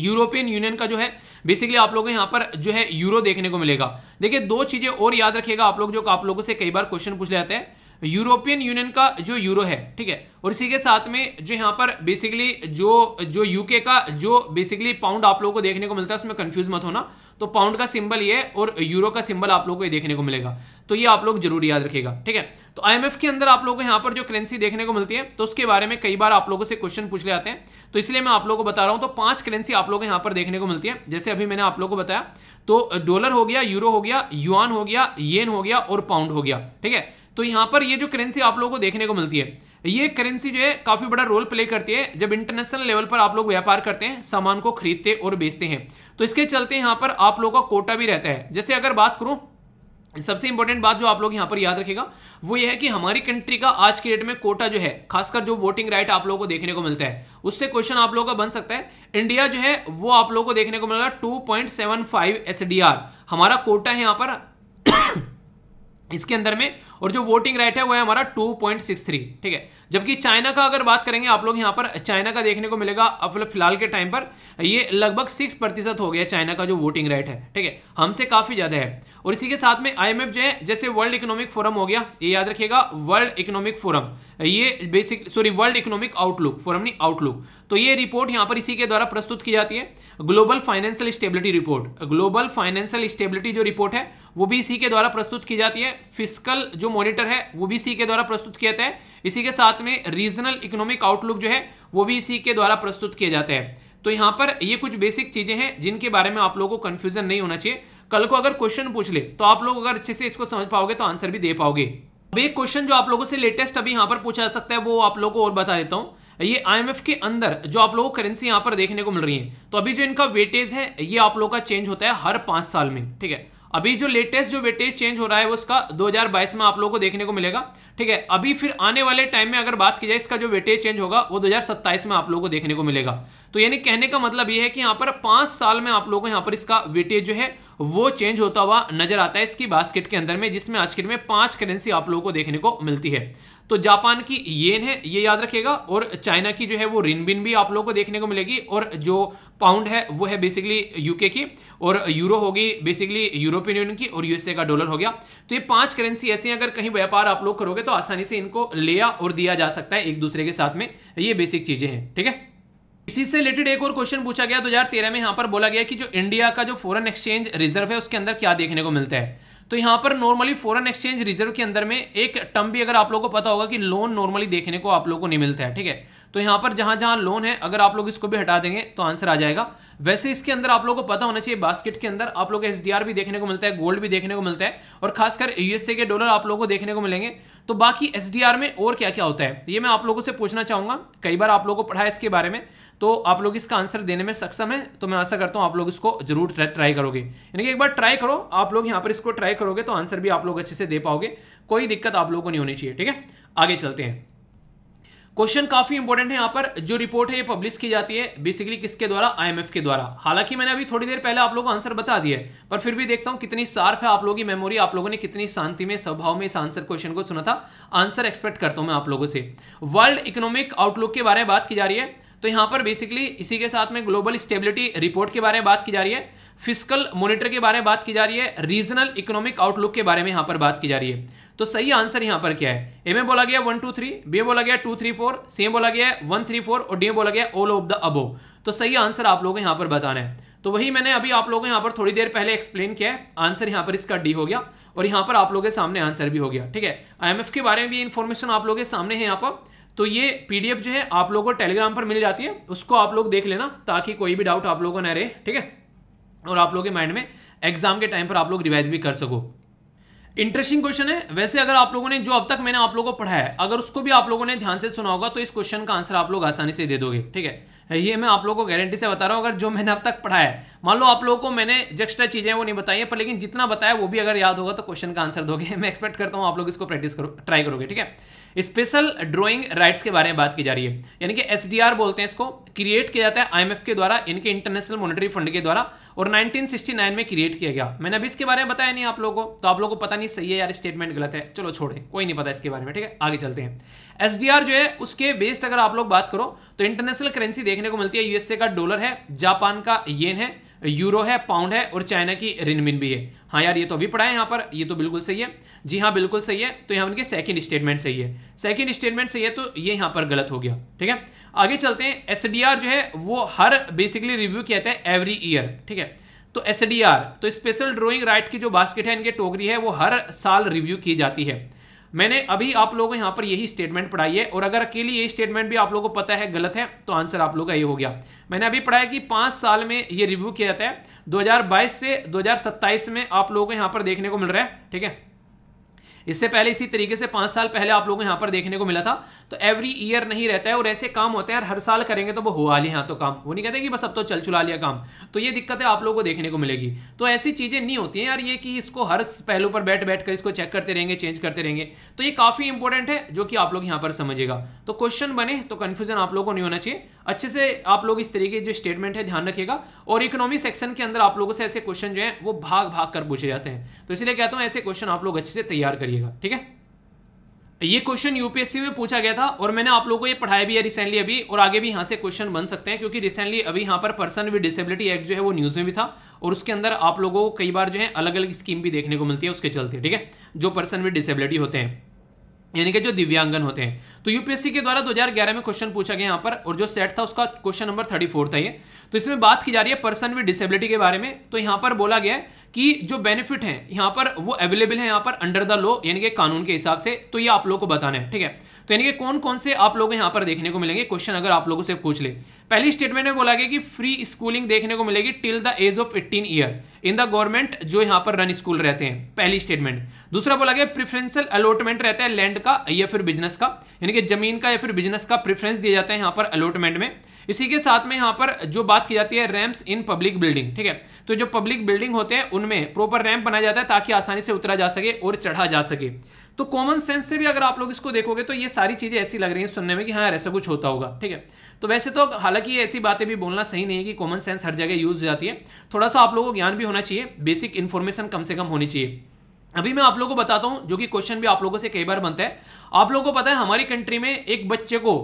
यूरोपियन यूनियन का जो है बेसिकली आप लोगों को यहाँ पर जो है यूरो देखने को मिलेगा देखिए दो चीज़ें और याद रखिएगा आप लोग जो आप लोगों से कई बार क्वेश्चन पूछ लेते हैं यूरोपियन यूनियन का जो यूरो है ठीक है और इसी के साथ में जो यहाँ पर बेसिकली जो जो यूके का जो बेसिकली पाउंड आप लोगों को देखने को मिलता है उसमें कंफ्यूज मत होना तो पाउंड का सिंबल ये और यूरो का सिंबल आप लोगों को ये देखने को मिलेगा तो ये आप लोग जरूर याद रखेगा ठीक है तो आईएमएफ के अंदर आप लोगों को यहाँ पर जो करेंसी देखने को मिलती है तो उसके बारे में कई बार आप लोगों से क्वेश्चन पूछ ले आते हैं तो इसलिए मैं आप लोगों को बता रहा हूँ तो पांच करेंसी आप लोगों को यहाँ पर देखने को मिलती है जैसे अभी मैंने आप लोग को बताया तो डॉलर हो गया यूरो हो गया युआन हो गया येन हो गया और पाउंड हो गया ठीक है तो यहां पर ये जो करेंसी आप लोगों को देखने को मिलती है ये करेंसी जो है काफ़ी बड़ा रोल प्ले करती है जब इंटरनेशनल लेवल पर आप लोग व्यापार करते हैं सामान को खरीदते और बेचते हैं तो इसके चलते यहां पर आप लोगों का कोटा भी रहता है जैसे अगर बात करूं सबसे इंपॉर्टेंट बात जो आप लोग यहां पर याद रखेगा वो यह है कि हमारी कंट्री का आज के डेट में कोटा जो है खासकर जो वोटिंग राइट आप लोगों को देखने को मिलता है उससे क्वेश्चन आप लोगों का बन सकता है इंडिया जो है वो आप लोगों को देखने को मिलेगा 2.75 एसडीआर हमारा कोटा है यहां पर इसके अंदर में और जो वोटिंग राइट है वो है हमारा 2.63 ठीक है जबकि चाइना का अगर बात करेंगे आप लोग यहाँ पर चाइना का देखने को मिलेगा अब फिलहाल के टाइम पर ये लगभग सिक्स प्रतिशत हो गया चाइना का जो वोटिंग राइट है ठीक है हमसे काफ़ी ज़्यादा है और इसी के साथ में आईएमएफ जो है जैसे वर्ल्ड इकोनॉमिक फोरम हो गया ये याद रखिएगा वर्ल्ड इकोनॉमिक फोरम ये basic sorry world economic outlook forum नहीं आउटलुक तो ये रिपोर्ट यहां पर इसी के द्वारा प्रस्तुत की जाती है global financial stability report global financial stability जो रिपोर्ट है वो भी इसी के द्वारा प्रस्तुत की जाती है फिजिकल जो मॉनिटर है वो भी इसी के द्वारा प्रस्तुत किया जाता है इसी के साथ में रीजनल इकोनॉमिक आउटलुक जो है वो भी इसी के द्वारा प्रस्तुत किया जाता है तो यहां पर ये कुछ बेसिक चीजें हैं जिनके बारे में आप लोगों को कन्फ्यूजन नहीं होना चाहिए कल को अगर क्वेश्चन पूछ ले तो आप लोग अगर अच्छे से इसको समझ पाओगे तो आंसर भी दे पाओगे अब एक क्वेश्चन जो आप लोगों से लेटेस्ट अभी यहाँ पर पूछा जा सकता है वो आप लोगों को और बता देता हूँ ये आईएमएफ के अंदर जो आप लोगों को करेंसी यहां पर देखने को मिल रही है तो अभी जो इनका वेटेज है ये आप लोगों का चेंज होता है हर पांच साल में ठीक है अभी जो लेटेस्ट जो वेटेज चेंज हो रहा है वो उसका 2022 में आप लोगों को देखने को मिलेगा ठीक है अभी फिर आने वाले टाइम में अगर बात की जाए इसका जो वेटेज चेंज होगा वो 2027 में आप लोगों को देखने को मिलेगा तो यानी कहने का मतलब यह है कि यहां पर पांच साल में आप लोगों को यहां पर इसका वेटेज जो है वो चेंज होता हुआ नजर आता है इसकी बास्केट के अंदर में जिसमें आज के डेट में पांच करेंसी आप लोगों को देखने को मिलती है तो जापान की येन है ये याद रखेगा और चाइना की जो है वो रिनबिन भी आप लोगों को देखने को मिलेगी और जो पाउंड है वो है बेसिकली यूके की और यूरो होगी बेसिकली यूरोपियन यूनियन की और यूएसए का डॉलर हो गया तो ये पांच करेंसी ऐसी अगर कहीं व्यापार आप लोग करोगे तो आसानी से इनको लिया और दिया जा सकता है एक दूसरे के साथ में ये बेसिक चीजें हैं ठीक है इसी से रिलेटेड एक और क्वेश्चन पूछा गया 2013 में यहां पर बोला गया कि जो इंडिया का जो फॉरेन एक्सचेंज रिजर्व है उसके अंदर क्या देखने को मिलता है तो यहाँ पर नॉर्मली फॉरेन एक्सचेंज रिजर्व के अंदर में एक टर्म भी अगर आप लोगों को पता होगा कि लोन नॉर्मली देखने को आप लोगों को नहीं मिलता है ठीक है तो यहां पर जहां जहां लोन है अगर आप लोग इसको भी हटा देंगे तो आंसर आ जाएगा वैसे इसके अंदर आप लोगों को पता होना चाहिए बास्केट के अंदर आप लोग एस भी देखने को मिलता है गोल्ड भी देखने को मिलता है और खासकर यूएसए के डॉलर आप लोगों को देखने को मिलेंगे तो बाकी एस में और क्या क्या होता है ये मैं आप लोगों से पूछना चाहूंगा कई बार आप लोगों को पढ़ा है इसके बारे में तो आप लोग इसका आंसर देने में सक्षम है तो मैं आशा करता हूँ आप लोग इसको जरूर ट्राई करोगे यानी कि एक बार ट्राई करो आप लोग यहाँ पर इसको ट्राई करोगे तो आंसर भी आप लोग अच्छे से दे पाओगे कोई दिक्कत आप लोगों को नहीं होनी चाहिए ठीक है आगे चलते हैं क्वेश्चन काफी इंपॉर्टेंट है यहाँ पर जो रिपोर्ट है ये पब्लिश की जाती है बेसिकली किसके द्वारा आईएमएफ के द्वारा हालांकि मैंने अभी थोड़ी देर पहले आप लोगों को आंसर बता दिया है पर फिर भी देखता हूं कितनी सार्फ है आप लोगों की मेमोरी आप लोगों ने कितनी शांति में स्वभाव में इस आंसर क्वेश्चन को सुना था आंसर एक्सपेक्ट करता हूं मैं आप लोगों से वर्ल्ड इकोनॉमिक आउटलुक के बारे में बात की जा रही है तो यहाँ पर बेसिकली इसी के साथ में ग्लोबल स्टेबिलिटी रिपोर्ट के बारे में बात की जा रही है फिजिकल मोनिटर के बारे में बात की जा रही है रीजनल इकोनॉमिक आउटलुक के बारे में यहां पर बात की जा रही है तो सही आंसर यहां पर क्या है ए में बोला गया वन टू थ्री बी बोला गया टू थ्री फोर सी में बोला गया वन थ्री फोर और डी में बोला गया ऑल ऑफ द अबो तो सही आंसर आप लोगों को यहां पर बताना है तो वही मैंने अभी आप लोगों को यहां पर थोड़ी देर पहले एक्सप्लेन किया है आंसर यहां पर इसका डी हो गया और यहां पर आप लोगों के सामने आंसर भी हो गया ठीक है आईएमएफ के बारे में भी इन्फॉर्मेशन आप लोगों के सामने है यहां पर तो ये पीडीएफ जो है आप लोगों को टेलीग्राम पर मिल जाती है उसको आप लोग देख लेना ताकि कोई भी डाउट आप लोगों को न रहे ठीक है और आप लोग के माइंड में एग्जाम के टाइम पर आप लोग रिवाइज भी कर सको इंटरेस्टिंग क्वेश्चन है वैसे अगर आप लोगों ने जो अब तक मैंने आप लोगों को पढ़ाया है अगर उसको भी आप लोगों ने ध्यान से सुना होगा तो इस क्वेश्चन का आंसर आप लोग आसानी से दे दोगे ठीक है ये मैं आप लोगों को गारंटी से बता रहा हूँ अगर जो मैंने अब तक पढ़ा है मान लो आप लोगों को मैंने एक्स्ट्रा चीजें वो नहीं बताई है पर लेकिन जितना बताया वो भी अगर याद होगा तो क्वेश्चन का आंसर दोगे मैं एक्सपेक्ट करता हूँ आप लोग इसको प्रैक्टिस करो ट्राई करोगे ठीक है स्पेशल ड्रॉइंग राइट्स के बारे में बात की जा रही है यानी कि एस बोलते हैं इसको क्रिएट किया जाता है आईएमएफ के द्वारा इनके इंटरनेशनल मॉनिटरी फंड के द्वारा और 1969 में क्रिएट किया गया मैंने अभी इसके बारे में बताया नहीं आप लोगों को तो आप लोगों को पता नहीं सही है यार स्टेटमेंट गलत है चलो छोड़े कोई नहीं पता इसके बारे में ठीक है आगे चलते हैं एस जो है उसके बेस्ड अगर आप लोग बात करो तो इंटरनेशनल करेंसी देखने को मिलती है यूएसए का डॉलर है जापान का येन है यूरो है पाउंड है और चाइना की रिनमिन भी है हाँ यार ये तो अभी पढ़ा है यहाँ पर ये तो बिल्कुल सही है जी हाँ बिल्कुल सही है तो यहाँ उनके सेकंड स्टेटमेंट सही है सेकंड स्टेटमेंट सही है तो ये यहाँ पर गलत हो गया ठीक है आगे चलते हैं एस जो है वो हर बेसिकली रिव्यू किया जाता है एवरी ईयर ठीक है तो एस तो स्पेशल ड्रॉइंग राइट की जो बास्केट है इनके टोकरी है वो हर साल रिव्यू की जाती है मैंने अभी आप लोगों को यहां पर यही स्टेटमेंट पढ़ाई है और अगर अकेली यही स्टेटमेंट भी आप लोगों को पता है गलत है तो आंसर आप लोगों का ये हो गया मैंने अभी पढ़ाया कि पांच साल में ये रिव्यू किया जाता है 2022 से 2027 में आप लोगों को यहां पर देखने को मिल रहा है ठीक है इससे पहले इसी तरीके से पांच साल पहले आप लोगों को यहां पर देखने को मिला था तो एवरी ईयर नहीं रहता है और ऐसे काम होते हैं यार हर साल करेंगे तो वो हो वाले हाँ तो काम वो नहीं कहते कि बस अब तो चल चुला लिया काम तो ये दिक्कतें आप लोगों को देखने को मिलेगी तो ऐसी चीज़ें नहीं होती हैं यार ये कि इसको हर पहलू पर बैठ बैठ कर इसको चेक करते रहेंगे चेंज करते रहेंगे तो ये काफ़ी इंपॉर्टेंट है जो कि आप लोग यहाँ पर समझेगा तो क्वेश्चन बने तो कन्फ्यूजन आप लोगों को नहीं होना चाहिए अच्छे से आप लोग इस तरीके जो स्टेटमेंट है ध्यान रखिएगा और इकोनॉमी सेक्शन के अंदर आप लोगों से ऐसे क्वेश्चन जो है वो भाग भाग कर पूछे जाते हैं तो इसलिए कहता हूँ ऐसे क्वेश्चन आप लोग अच्छे से तैयार करिएगा ठीक है ये क्वेश्चन यूपीएससी में पूछा गया था और मैंने आप लोगों को ये पढ़ाया भी है रिसेंटली अभी और आगे भी यहाँ से क्वेश्चन बन सकते हैं क्योंकि रिसेंटली अभी यहाँ पर पर्सन विद डिसेबिलिटी एक्ट जो है वो न्यूज़ में भी था और उसके अंदर आप लोगों को कई बार जो है अलग अलग स्कीम भी देखने को मिलती है उसके चलते ठीक है जो पर्सन विद डिसेबिलिटी होते हैं यानी कि जो दिव्यांगन होते हैं तो यूपीएससी के द्वारा 2011 में क्वेश्चन पूछा गया यहाँ पर और जो सेट था उसका क्वेश्चन नंबर 34 था ये तो इसमें बात की जा रही है पर्सन विद डिसेबिलिटी के बारे में तो यहाँ पर बोला गया कि जो बेनिफिट है यहाँ पर वो अवेलेबल है यहाँ पर अंडर द लॉ यानी कि कानून के हिसाब से तो ये आप लोग को बताना है ठीक है तो यानी कि कौन कौन से आप लोग यहाँ पर देखने को मिलेंगे क्वेश्चन अगर आप लोगों से पूछ ले पहली स्टेटमेंट में बोला गया कि फ्री स्कूलिंग देखने को मिलेगी till the age of 18 year in the government जो यहाँ पर रन स्कूल रहते हैं पहली स्टेटमेंट दूसरा बोला गया प्रिफरेंशियल अलॉटमेंट रहता है लैंड का या फिर बिजनेस का यानी देखिए जमीन का या फिर बिजनेस का प्रेफरेंस दिया जाता है यहाँ पर अलॉटमेंट में इसी के साथ में यहाँ पर जो बात की जाती है रैंप्स इन पब्लिक बिल्डिंग ठीक है तो जो पब्लिक बिल्डिंग होते हैं उनमें प्रॉपर रैंप बनाया जाता है ताकि आसानी से उतरा जा सके और चढ़ा जा सके तो कॉमन सेंस से भी अगर आप लोग इसको देखोगे तो ये सारी चीज़ें ऐसी लग रही हैं सुनने में कि हाँ ऐसा कुछ होता होगा ठीक है तो वैसे तो हालांकि ये ऐसी बातें भी बोलना सही नहीं है कि कॉमन सेंस हर जगह यूज हो जाती है थोड़ा सा आप लोगों को ज्ञान भी होना चाहिए बेसिक इन्फॉर्मेशन कम से कम होनी चाहिए अभी मैं आप लोगों को बताता हूं जो कि क्वेश्चन भी आप लोगों से कई बार बनता है आप लोगों को पता है हमारी कंट्री में एक बच्चे को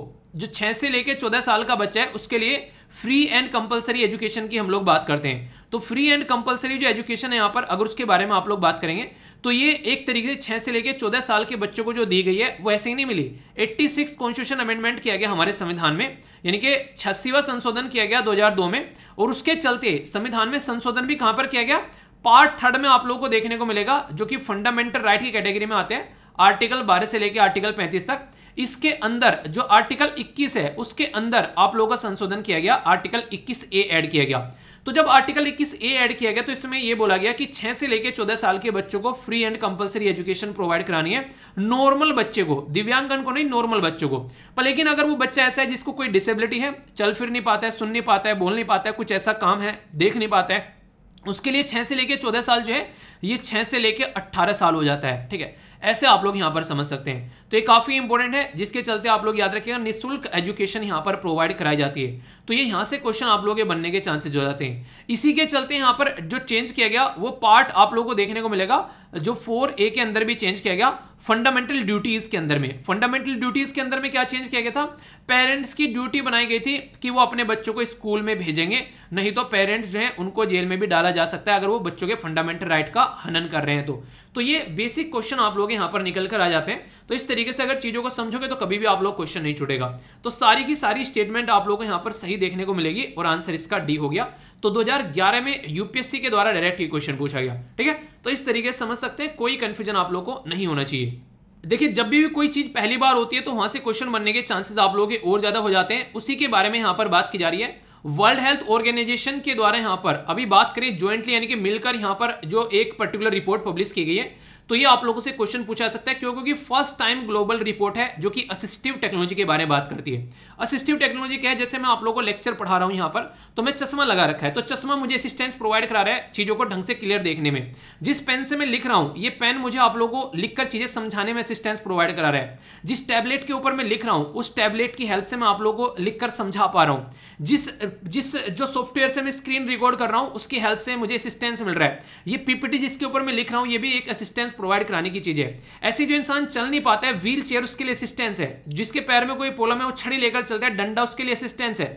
जो छह से लेकर चौदह साल का बच्चा है उसके लिए फ्री एंड कंपलसरी एजुकेशन की हम लोग बात करते हैं तो फ्री एंड कंपलसरी जो एजुकेशन है यहां पर अगर उसके बारे में आप लोग बात करेंगे तो ये एक तरीके से छह से लेकर चौदह साल के बच्चों को जो दी गई है वो ऐसे ही नहीं मिली 86 कॉन्स्टिट्यूशन अमेंडमेंट किया गया हमारे संविधान में यानी कि छत्तीसवा संशोधन किया गया 2002 में और उसके चलते संविधान में संशोधन भी कहां पर किया गया पार्ट थर्ड में आप लोगों को देखने को मिलेगा जो कि फंडामेंटल राइट की कैटेगरी में आते हैं आर्टिकल 12 से लेकर आर्टिकल 35 तक इसके अंदर जो आर्टिकल 21 है उसके अंदर आप लोगों का संशोधन किया गया आर्टिकल 21 ए ऐड किया गया तो जब आर्टिकल 21 ए ऐड किया गया तो इसमें यह बोला गया कि 6 से लेकर 14 साल के बच्चों को free and compulsory education provide करानी है नॉर्मल बच्चे को दिव्यांगन को नहीं नॉर्मल बच्चों को पर लेकिन अगर वो बच्चा ऐसा है जिसको कोई डिसेबिलिटी है चल फिर नहीं पाता है सुन नहीं पाता है बोल नहीं पाता है कुछ ऐसा काम है देख नहीं पाता है उसके लिए छह से लेकर चौदह साल जो है ये छह से लेके अट्ठारह साल हो जाता है ठीक है ऐसे आप लोग यहां पर समझ सकते हैं तो ये काफ़ी इंपॉर्टेंट है जिसके चलते आप लोग याद रखिएगा निःशुल्क एजुकेशन यहां पर प्रोवाइड कराई जाती है तो ये यहां से क्वेश्चन आप लोगों के बनने के चांसेज हो जाते हैं इसी के चलते यहां पर जो चेंज किया गया वो पार्ट आप लोगों को देखने को मिलेगा जो फोर ए के अंदर भी चेंज किया गया फंडामेंटल ड्यूटीज के अंदर में फंडामेंटल ड्यूटीज के अंदर में क्या चेंज किया गया था पेरेंट्स की ड्यूटी बनाई गई थी कि वो अपने बच्चों को स्कूल में भेजेंगे नहीं तो पेरेंट्स जो है उनको जेल में भी डाला जा सकता है अगर वो बच्चों के फंडामेंटल राइट का हनन कर रहे हैं तो तो ये बेसिक क्वेश्चन आप लोग यहाँ पर निकल कर आ जाते हैं तो इस तरीके से अगर चीज़ों को समझोगे तो कभी भी आप लोग क्वेश्चन नहीं छुटेगा तो सारी की सारी स्टेटमेंट आप लोग को यहाँ पर सही देखने को मिलेगी और आंसर इसका डी हो गया तो 2011 में यूपीएससी के द्वारा डायरेक्ट ये क्वेश्चन पूछा गया ठीक है तो इस तरीके से समझ सकते हैं कोई कंफ्यूजन आप लोग को नहीं होना चाहिए देखिए जब भी कोई चीज पहली बार होती है तो वहां से क्वेश्चन बनने के चांसेस आप लोगों के और ज्यादा हो जाते हैं उसी के बारे में यहां पर बात की जा रही है वर्ल्ड हेल्थ ऑर्गेनाइजेशन के द्वारा यहां पर अभी बात करें ज्वाइंटली यानी कि मिलकर यहां पर जो एक पर्टिकुलर रिपोर्ट पब्लिश की गई है तो ये आप लोगों से क्वेश्चन पूछा सकता है क्यों क्योंकि फर्स्ट टाइम ग्लोबल रिपोर्ट है जो कि असिस्टिव टेक्नोलॉजी के बारे में बात करती है असिस्टिव टेक्नोलॉजी क्या है जैसे मैं आप लोगों को लेक्चर पढ़ा रहा हूं यहां पर तो मैं चश्मा लगा रखा है तो चश्मा मुझे असिस्टेंस प्रोवाइड करा रहा है चीजों को ढंग से क्लियर देखने में जिस पेन से मैं लिख रहा हूं ये पेन मुझे आप लोगों को लिखकर चीजें समझाने में असिस्टेंस प्रोवाइड करा रहा है जिस टैबलेट के ऊपर मैं लिख रहा हूं उस टैबलेट की हेल्प से मैं आप लोगों को लिखकर समझा पा रहा हूं जिस जिस जो सॉफ्टवेयर से मैं स्क्रीन रिकॉर्ड कर रहा हूं उसकी हेल्प से मुझे असिस्टेंस मिल रहा है ये पीपीटी जिसके ऊपर मैं लिख रहा हूं ये भी एक असिस्टेंस असिस्टेंस प्रोवाइड कराने की चीज है ऐसी जो इंसान चल नहीं पाता है व्हील चेयर उसके लिए असिस्टेंस है जिसके पैर में कोई पोलम है वो छड़ी लेकर चलता है डंडा उसके लिए असिस्टेंस है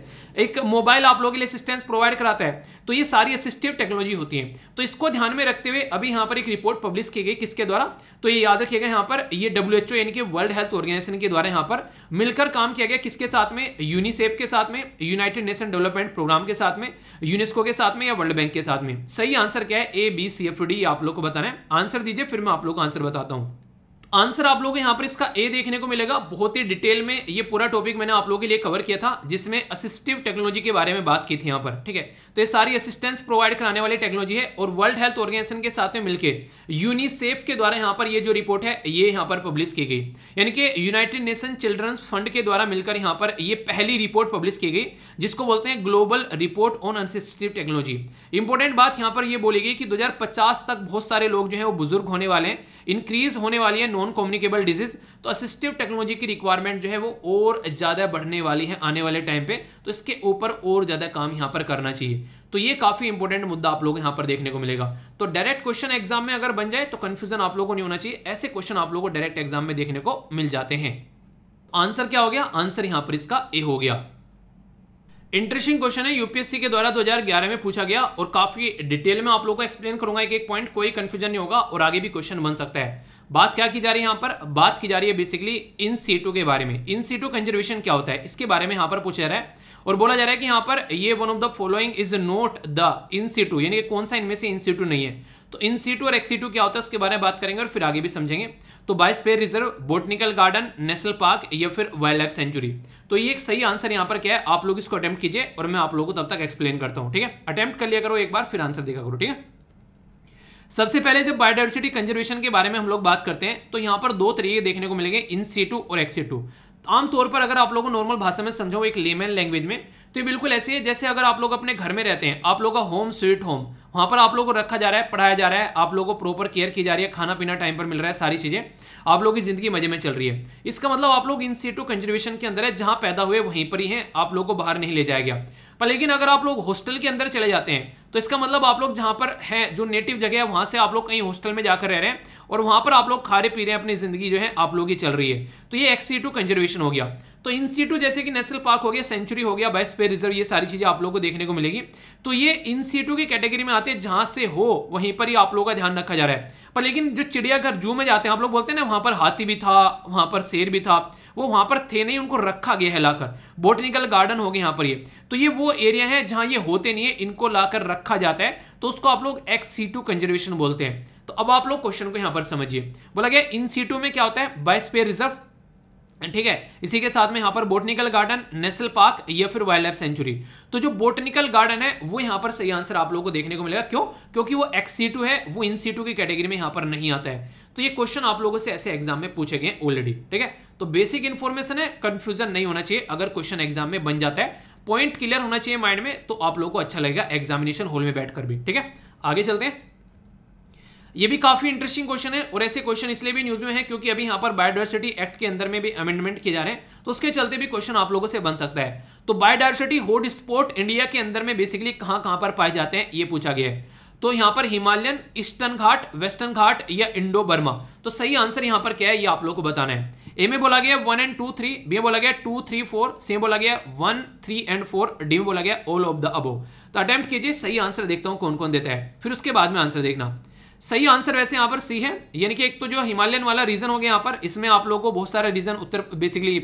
एक मोबाइल आप लोगों के लिए असिस्टेंस प्रोवाइड कराता है तो ये सारी असिस्टिव टेक्नोलॉजी होती है तो इसको ध्यान में रखते हुए अभी यहाँ पर एक रिपोर्ट पब्लिश की गई किसके द्वारा तो ये याद रखिएगा यहाँ पर ये डब्ल्यू यानी कि वर्ल्ड हेल्थ ऑर्गेनाइजेशन के द्वारा यहाँ पर मिलकर काम किया गया किसके साथ में यूनिसेफ के साथ में यूनाइटेड नेशन डेवलपमेंट प्रोग्राम के साथ में यूनेस्को के साथ में या वर्ल्ड बैंक के साथ में सही आंसर क्या है A B C F D आप लोग को बताना है आंसर दीजिए फिर में आप लोग को आंसर बताता हूँ आंसर आप लोग यहाँ पर इसका ए देखने को मिलेगा बहुत ही डिटेल में ये पूरा टॉपिक मैंने आप लोगों के लिए कवर किया था जिसमें असिस्टिव टेक्नोलॉजी के बारे में बात की थी यहाँ पर ठीक है तो ये सारी असिस्टेंस प्रोवाइड कराने वाली टेक्नोलॉजी है और वर्ल्ड हेल्थ ऑर्गेनाइजेशन के साथ में मिलकर यूनिसेफ के द्वारा यहाँ पर ये जो रिपोर्ट है ये यहाँ पर पब्लिश की गई यानी कि यूनाइटेड नेशन चिल्ड्रंस फंड के द्वारा मिलकर यहाँ पर ये पहली रिपोर्ट पब्लिश की गई जिसको बोलते हैं global report on assistive technology important बात यहाँ पर यह बोली गई कि दो तक बहुत सारे लोग जो है वो बुजुर्ग होने वाले हैं इंक्रीज होने वाली है नॉन कॉम्युनिकेबल डिजीज तो असिस्टिव टेक्नोलॉजी की रिक्वायरमेंट जो है वो और ज़्यादा बढ़ने वाली है आने वाले टाइम पे तो इसके ऊपर और ज़्यादा काम यहां पर करना चाहिए तो ये काफ़ी इंपॉर्टेंट मुद्दा आप लोग यहां पर देखने को मिलेगा तो डायरेक्ट क्वेश्चन एग्जाम में अगर बन जाए तो कंफ्यूजन आप लोगों को नहीं होना चाहिए ऐसे क्वेश्चन आप लोगों को डायरेक्ट एग्जाम में देखने को मिल जाते हैं आंसर क्या हो गया आंसर यहां पर इसका ए हो गया इंटरेस्टिंग क्वेश्चन है यूपीएससी के द्वारा 2011 में पूछा गया और काफी डिटेल में आप लोगों को एक्सप्लेन करूंगा एक एक पॉइंट कोई कंफ्यूजन नहीं होगा और आगे भी क्वेश्चन बन सकता है बात क्या की जा रही है यहाँ पर बात की जा रही है बेसिकली इन सीटों के बारे में इन सीटों कंजर्वेशन क्या होता है इसके बारे में यहाँ पर पूछा जा रहा है और बोला जा रहा है कि यहाँ पर ये one of the following is not the in situ यानी कौन सा इनमें से इन सीटू नहीं है तो इन सीटू और एक्सीटू क्या होता है उसके बारे में बात करेंगे और फिर आगे भी समझेंगे तो biosphere pair reserve botanical garden national park या फिर वाइल्ड लाइफ सेंचुरी तो ये एक सही आंसर यहाँ पर क्या है आप लोग इसको अटेम्प्ट कीजिए और मैं आप लोगों को तब तक एक्सप्लेन करता हूँ ठीक है अटेम्प्ट कर लिया करो एक बार फिर आंसर देखा करो ठीक है सबसे पहले जब बायोडाइवर्सिटी कंजर्वेशन के बारे में हम लोग बात करते हैं तो यहाँ पर दो तरीके देखने को मिलेंगे इन सीटू और एक्सीटू आमतौर पर अगर आप लोगों को नॉर्मल भाषा में समझो एक लेमन लैंग्वेज में तो ये बिल्कुल ऐसे है जैसे अगर आप लोग अपने घर में रहते हैं आप लोग का होम स्वीट होम वहाँ पर आप लोगों को रखा जा रहा है पढ़ाया जा रहा है आप लोगों को प्रॉपर केयर की जा रही है खाना पीना टाइम पर मिल रहा है सारी चीज़ें आप लोगों की ज़िंदगी मजे में चल रही है इसका मतलब आप लोग इन सीटू कंजर्वेशन के अंदर है जहाँ पैदा हुए वहीं पर ही हैं आप लोग को बाहर नहीं ले जाया गया पर लेकिन अगर आप लोग हॉस्टल के अंदर चले जाते हैं तो इसका मतलब आप लोग जहाँ पर हैं जो नेटिव जगह है वहाँ से आप लोग कहीं हॉस्टल में जाकर रह रहे हैं और वहाँ पर आप लोग खा रहे पी रहे हैं अपनी ज़िंदगी जो है आप लोग ही चल रही है तो ये एक्सी टू कंजर्वेशन हो गया तो इन सीटू जैसे कि नेशनल पार्क हो गया सेंचुरी हो गया बाइस पे रिजर्व ये सारी चीज़ें आप लोगों को देखने को मिलेगी तो ये इन सीटू की कैटेगरी में आते हैं जहां से हो वहीं पर ही आप लोगों का ध्यान रखा जा रहा है पर लेकिन जो चिड़ियाघर जू में जाते हैं आप लोग बोलते हैं ना वहां पर हाथी भी था वहां पर शेर भी था वो वहां पर थे नहीं उनको रखा गया है लाकर बोटनिकल गार्डन हो गया यहाँ पर ये तो ये वो एरिया है जहां ये होते नहीं है इनको लाकर रखा जाता है तो उसको आप लोग एक्स सी टू कंजर्वेशन बोलते हैं तो अब आप लोग क्वेश्चन को यहां पर समझिए बोला गया इन सीटू में क्या होता है बाइस रिजर्व ठीक है इसी के साथ में यहां पर बोटनिकल गार्डन नेशनल पार्क या फिर वाइल्ड लाइफ सेंचुरी तो जो बोटनिकल गार्डन है वो यहां पर सही आंसर आप लोगों को देखने को मिलेगा क्यों क्योंकि वो एक्स सी टू है वो इन सी टू की कैटेगरी में यहां पर नहीं आता है तो ये क्वेश्चन आप लोगों से ऐसे एग्जाम में पूछे गए ऑलरेडी ठीक है तो बेसिक इन्फॉर्मेशन है कंफ्यूजन नहीं होना चाहिए अगर क्वेश्चन एग्जाम में बन जाता है पॉइंट क्लियर होना चाहिए माइंड में तो आप लोगों को अच्छा लगेगा एग्जामिनेशन हॉल में बैठकर भी ठीक है आगे चलते हैं ये भी काफी इंटरेस्टिंग क्वेश्चन है और ऐसे क्वेश्चन इसलिए भी न्यूज में है क्योंकि अभी यहाँ पर बायोडायवर्सिटी एक्ट के अंदर में भी अमेंडमेंट किए जा रहे हैं तो उसके चलते भी क्वेश्चन आप लोगों से बन सकता है तो बायोडायवर्सिटी हॉट स्पॉट इंडिया के अंदर में बेसिकली कहां कहां पर पाए जाते हैं ये पूछा गया है तो यहां पर Himalayan eastern Ghat western Ghat या इंडो बर्मा तो सही आंसर यहां पर क्या है ये आप लोग को बताना है ए में बोला गया one and two three B बोला गया टू थ्री फोर सी बोला गया one three and four D में बोला गया ऑल ऑफ द अबो तो अटेम्प्ट कीजिए सही आंसर देखता हूं कौन कौन देता है फिर उसके बाद में आंसर देखना सही आंसर वैसे यहाँ पर सी है यानी कि एक तो जो हिमालयन वाला रीजन हो गया यहाँ पर इसमें आप लोगों को बहुत सारे रीजन उत्तर बेसिकली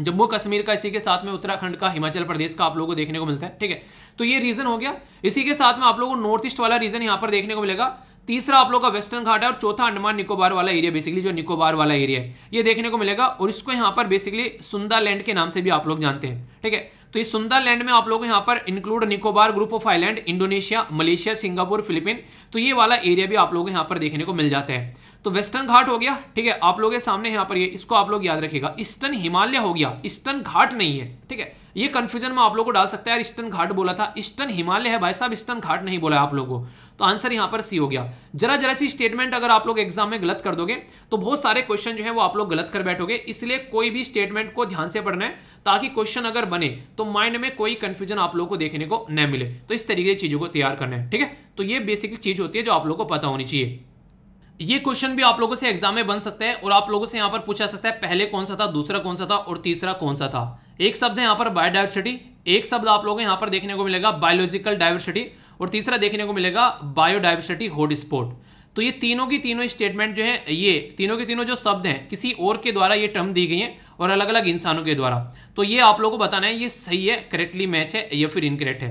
जम्मू कश्मीर का इसी के साथ में उत्तराखंड का हिमाचल प्रदेश का आप लोगों को देखने को मिलता है ठीक है तो ये रीजन हो गया इसी के साथ में आप लोगों को नॉर्थ ईस्ट वाला रीजन यहाँ पर देखने को मिलेगा तीसरा आप लोग का वेस्टर्न घाट है और चौथा अंडमान निकोबार वाला एरिया बेसिकली जो निकोबार वाला एरिया है ये देखने को मिलेगा और इसको यहाँ पर बेसिकली सुंदरलैंड के नाम से भी आप लोग जानते हैं ठीक है तो इस सुंदर लैंड में आप लोग यहां पर include Nicobar group of island Indonesia Malaysia Singapore Philippine तो ये वाला एरिया भी आप लोग यहां पर देखने को मिल जाता है तो वेस्टर्न घाट हो गया ठीक है आप लोग के सामने यहां पर ये इसको आप लोग याद रखेगा ईस्टर्न हिमालय हो गया ईस्टर्न घाट नहीं है ठीक है ये कंफ्यूजन में आप लोगों को डाल सकता है यार ईस्टर्न घाट बोला था ईस्टर्न हिमालय है भाई साहब ईस्टर्न घाट नहीं बोला आप लोगों तो आंसर यहां पर सी हो गया जरा जरा सी स्टेटमेंट अगर आप लोग एग्जाम में गलत कर दोगे तो बहुत सारे क्वेश्चन जो है वो आप लोग गलत कर बैठोगे इसलिए कोई भी स्टेटमेंट को ध्यान से पढ़ना है ताकि क्वेश्चन अगर बने तो माइंड में कोई कंफ्यूजन आप लोग को देखने को न मिले तो इस तरीके की चीजों को तैयार करना है ठीक है तो ये बेसिकली चीज होती है जो आप लोग को पता होनी चाहिए ये क्वेश्चन भी आप लोगों से एग्जाम में बन सकते हैं और आप लोगों से यहां पर पूछा सकता है पहले कौन सा था दूसरा कौन सा था और तीसरा कौन सा था एक शब्द है यहां पर बायोडाइवर्सिटी एक शब्द आप लोगों को पर देखने को मिलेगा बायोलॉजिकल डायवर्सिटी और तीसरा देखने को मिलेगा बायोडाइवर्सिटी हॉटस्पॉट तो ये तीनों की तीनों स्टेटमेंट जो है ये तीनों के तीनों जो शब्द हैं किसी और के द्वारा ये टर्म दी गई है और अलग अलग इंसानों के द्वारा तो ये आप लोगों को बताना है ये सही है करेक्टली मैच है या फिर इनकरेक्ट है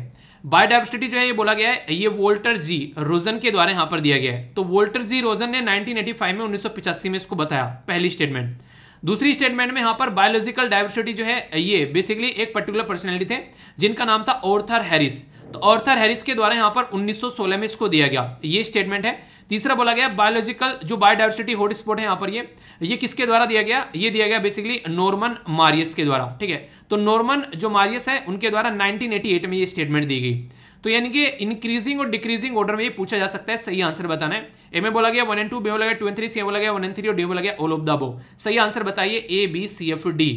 बायोडाइवर्सिटी जो है ये बोला गया है ये वोल्टर जी रोजन के द्वारा यहां पर दिया गया है तो वोल्टर जी रोजन ने 1985 में 1985 में इसको बताया पहली स्टेटमेंट दूसरी स्टेटमेंट में यहां पर बायोलॉजिकल डायवर्सिटी जो है ये बेसिकली एक पर्टिकुलर पर्सनैलिटी थे जिनका नाम था ओर्थर हैरिस तो ओर्थर हैरिस के द्वारा यहां पर 1916 में इसको दिया गया ये स्टेटमेंट है तीसरा बोला गया बायोलॉजिकल जो बायोडाइवर्सिटी हॉटस्पॉट है यहां पर ये ये किसके द्वारा दिया गया ये दिया गया बेसिकली नॉर्मन मारियस के द्वारा ठीक है तो नॉर्मन जो मारियस है उनके द्वारा 1988 में ये स्टेटमेंट दी गई तो यानी कि इंक्रीजिंग और डिक्रीजिंग ऑर्डर में ये पूछा जा सकता है सही आंसर बताना है ए में बोला गया वन एंड टू बी बोला गया टू एंड थ्री सी बोला गया वन एंड थ्री और डी बोला गया ऑल ऑफ द बो सही आंसर बताइए A B C F D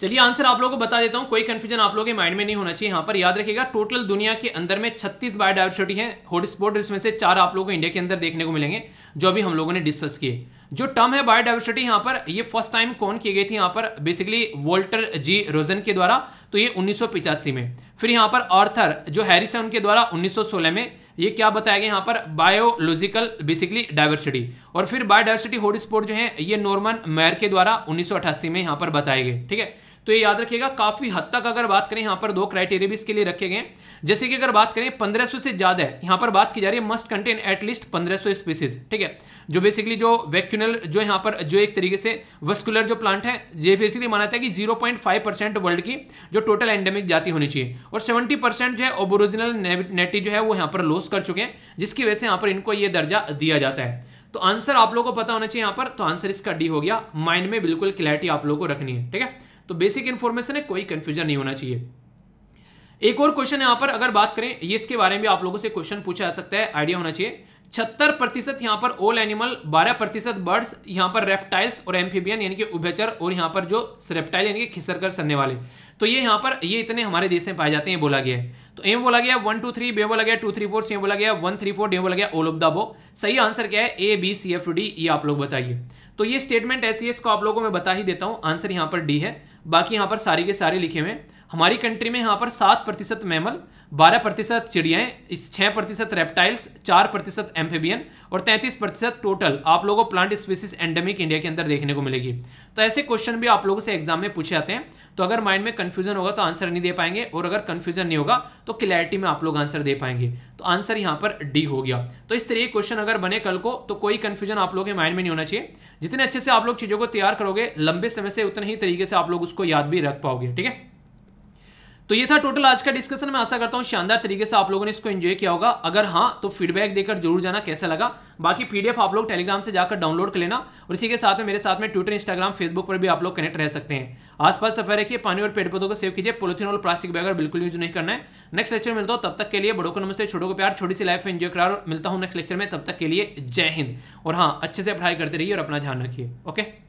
चलिए आंसर आप लोगों को बता देता हूँ कोई कंफ्यूजन आप लोगों के माइंड में नहीं होना चाहिए यहाँ पर याद रखिएगा टोटल दुनिया के अंदर में 36 बायोडाइवर्सिटी है हॉटस्पॉट जिसमें से चार आप लोगों को इंडिया के अंदर देखने को मिलेंगे जो अभी हम लोगों ने डिस्कस किए जो टर्म है बायोडाइवर्सिटी यहाँ पर ये फर्स्ट टाइम कौन की गई थी यहाँ पर बेसिकली वोल्टर जी रोजन के द्वारा तो ये उन्नीस में फिर यहाँ पर आर्थर जो हैरिस है उनके द्वारा उन्नीस में ये क्या बताया गया यहाँ पर बायोलॉजिकल बेसिकली डायवर्सिटी और फिर बायोडाइवर्सिटी हॉटस्पॉट जो है ये नॉर्मन मैर के द्वारा 1988 में यहाँ पर बताए गए ठीक है तो ये याद रखिएगा काफ़ी हद तक अगर बात करें यहां पर दो क्राइटेरिया भी इसके लिए रखे गए जैसे कि अगर बात करें 1500 से ज़्यादा है यहां पर बात की जा रही है मस्ट कंटेन एटलीस्ट 1500 स्पीसीज ठीक है जो बेसिकली जो वैक्यूनल जो यहां पर जो एक तरीके से वस्कुलर जो प्लांट है ये बेसिकली माना जाता है कि 0.5 परसेंट वर्ल्ड की जो टोटल एंडेमिक जाति होनी चाहिए और सेवेंटी परसेंट जो है ओबोरिजिनल नेटी जो है वो यहां पर लॉस कर चुके हैं जिसकी वजह से यहां पर इनको यह दर्जा दिया जाता है तो आंसर आप लोगों को पता होना चाहिए यहाँ पर तो आंसर इसका डी हो गया माइंड में बिल्कुल क्लैरिटी आप लोगों को रखनी है ठीक है तो बेसिक इन्फॉर्मेशन है कोई कंफ्यूजन नहीं होना चाहिए एक और क्वेश्चन यहां पर अगर बात करें ये इसके बारे में भी आप लोगों से क्वेश्चन पूछा जा सकता है आइडिया होना चाहिए छत्तर प्रतिशत यहां पर ओल एनिमल बारह प्रतिशत बर्ड्स यहां पर रेप्टाइल्स और एम्फीबियन यानी कि उभयचर और यहां पर जो रेप्टाइल यानी कि खिसर कर सरने वाले तो ये यहां पर ये इतने हमारे देश में पाए जाते हैं बोला गया है तो एम बोला गया वन टू थ्री बे बोला गया टू थ्री फोर सी बोला गया वन थ्री फोर डे बोला गया ओल ऑफ द बो सही आंसर क्या है A B C F D ये आप लोग बताइए तो ये स्टेटमेंट ऐसी है इसको आप लोगों में बता ही देता हूं आंसर यहां पर डी है बाकी यहाँ पर सारे के सारे लिखे हुए हमारी कंट्री में यहाँ पर सात प्रतिशत मैमल बारह प्रतिशत चिड़िया छः प्रतिशत रेप्टाइल्स चार प्रतिशत एम्फेबियन और तैंतीस प्रतिशत टोटल आप लोगों को प्लांट स्पीसीज एंडेमिक इंडिया के अंदर देखने को मिलेगी तो ऐसे क्वेश्चन भी आप लोगों से एग्जाम में पूछे जाते हैं तो अगर माइंड में कन्फ्यूजन होगा तो आंसर नहीं दे पाएंगे और अगर कन्फ्यूजन नहीं होगा तो क्लैरिटी में आप लोग आंसर दे पाएंगे तो आंसर यहाँ पर डी हो गया तो इस तरह के क्वेश्चन अगर बने कल को तो कोई कन्फ्यूजन आप लोग के माइंड में नहीं होना चाहिए जितने अच्छे से आप लोग चीज़ों को तैयार करोगे लंबे समय से उतने ही तरीके से आप लोग उसको याद भी रख पाओगे ठीक है तो ये था टोटल आज का डिस्कशन मैं आशा करता हूँ शानदार तरीके से आप लोगों ने इसको एंजॉय किया होगा अगर हाँ तो फीडबैक देकर जरूर जाना कैसा लगा बाकी पीडीएफ आप लोग टेलीग्राम से जाकर डाउनलोड कर लेना और इसी के साथ में मेरे साथ में ट्विटर इंस्टाग्राम फेसबुक पर भी आप लोग कनेक्ट रह सकते हैं आसपास सफाई रखिए पानी और पेड़ पौधों को सेव कीजिए पोलिथिन और प्लास्टिक बैग बिल्कुल यूज नहीं करना है नेक्स्ट लेक्चर मिलता हूँ तब तक के लिए बड़ों को नमस्ते छोटों को प्यार छोटी सी लाइफ एंजॉय करा मिलता हूँ नेक्स्ट लेक्चर में तब तक के लिए जय हिंद और हाँ अच्छे से पढ़ाई करते रहिए और अपना ध्यान रखिए ओके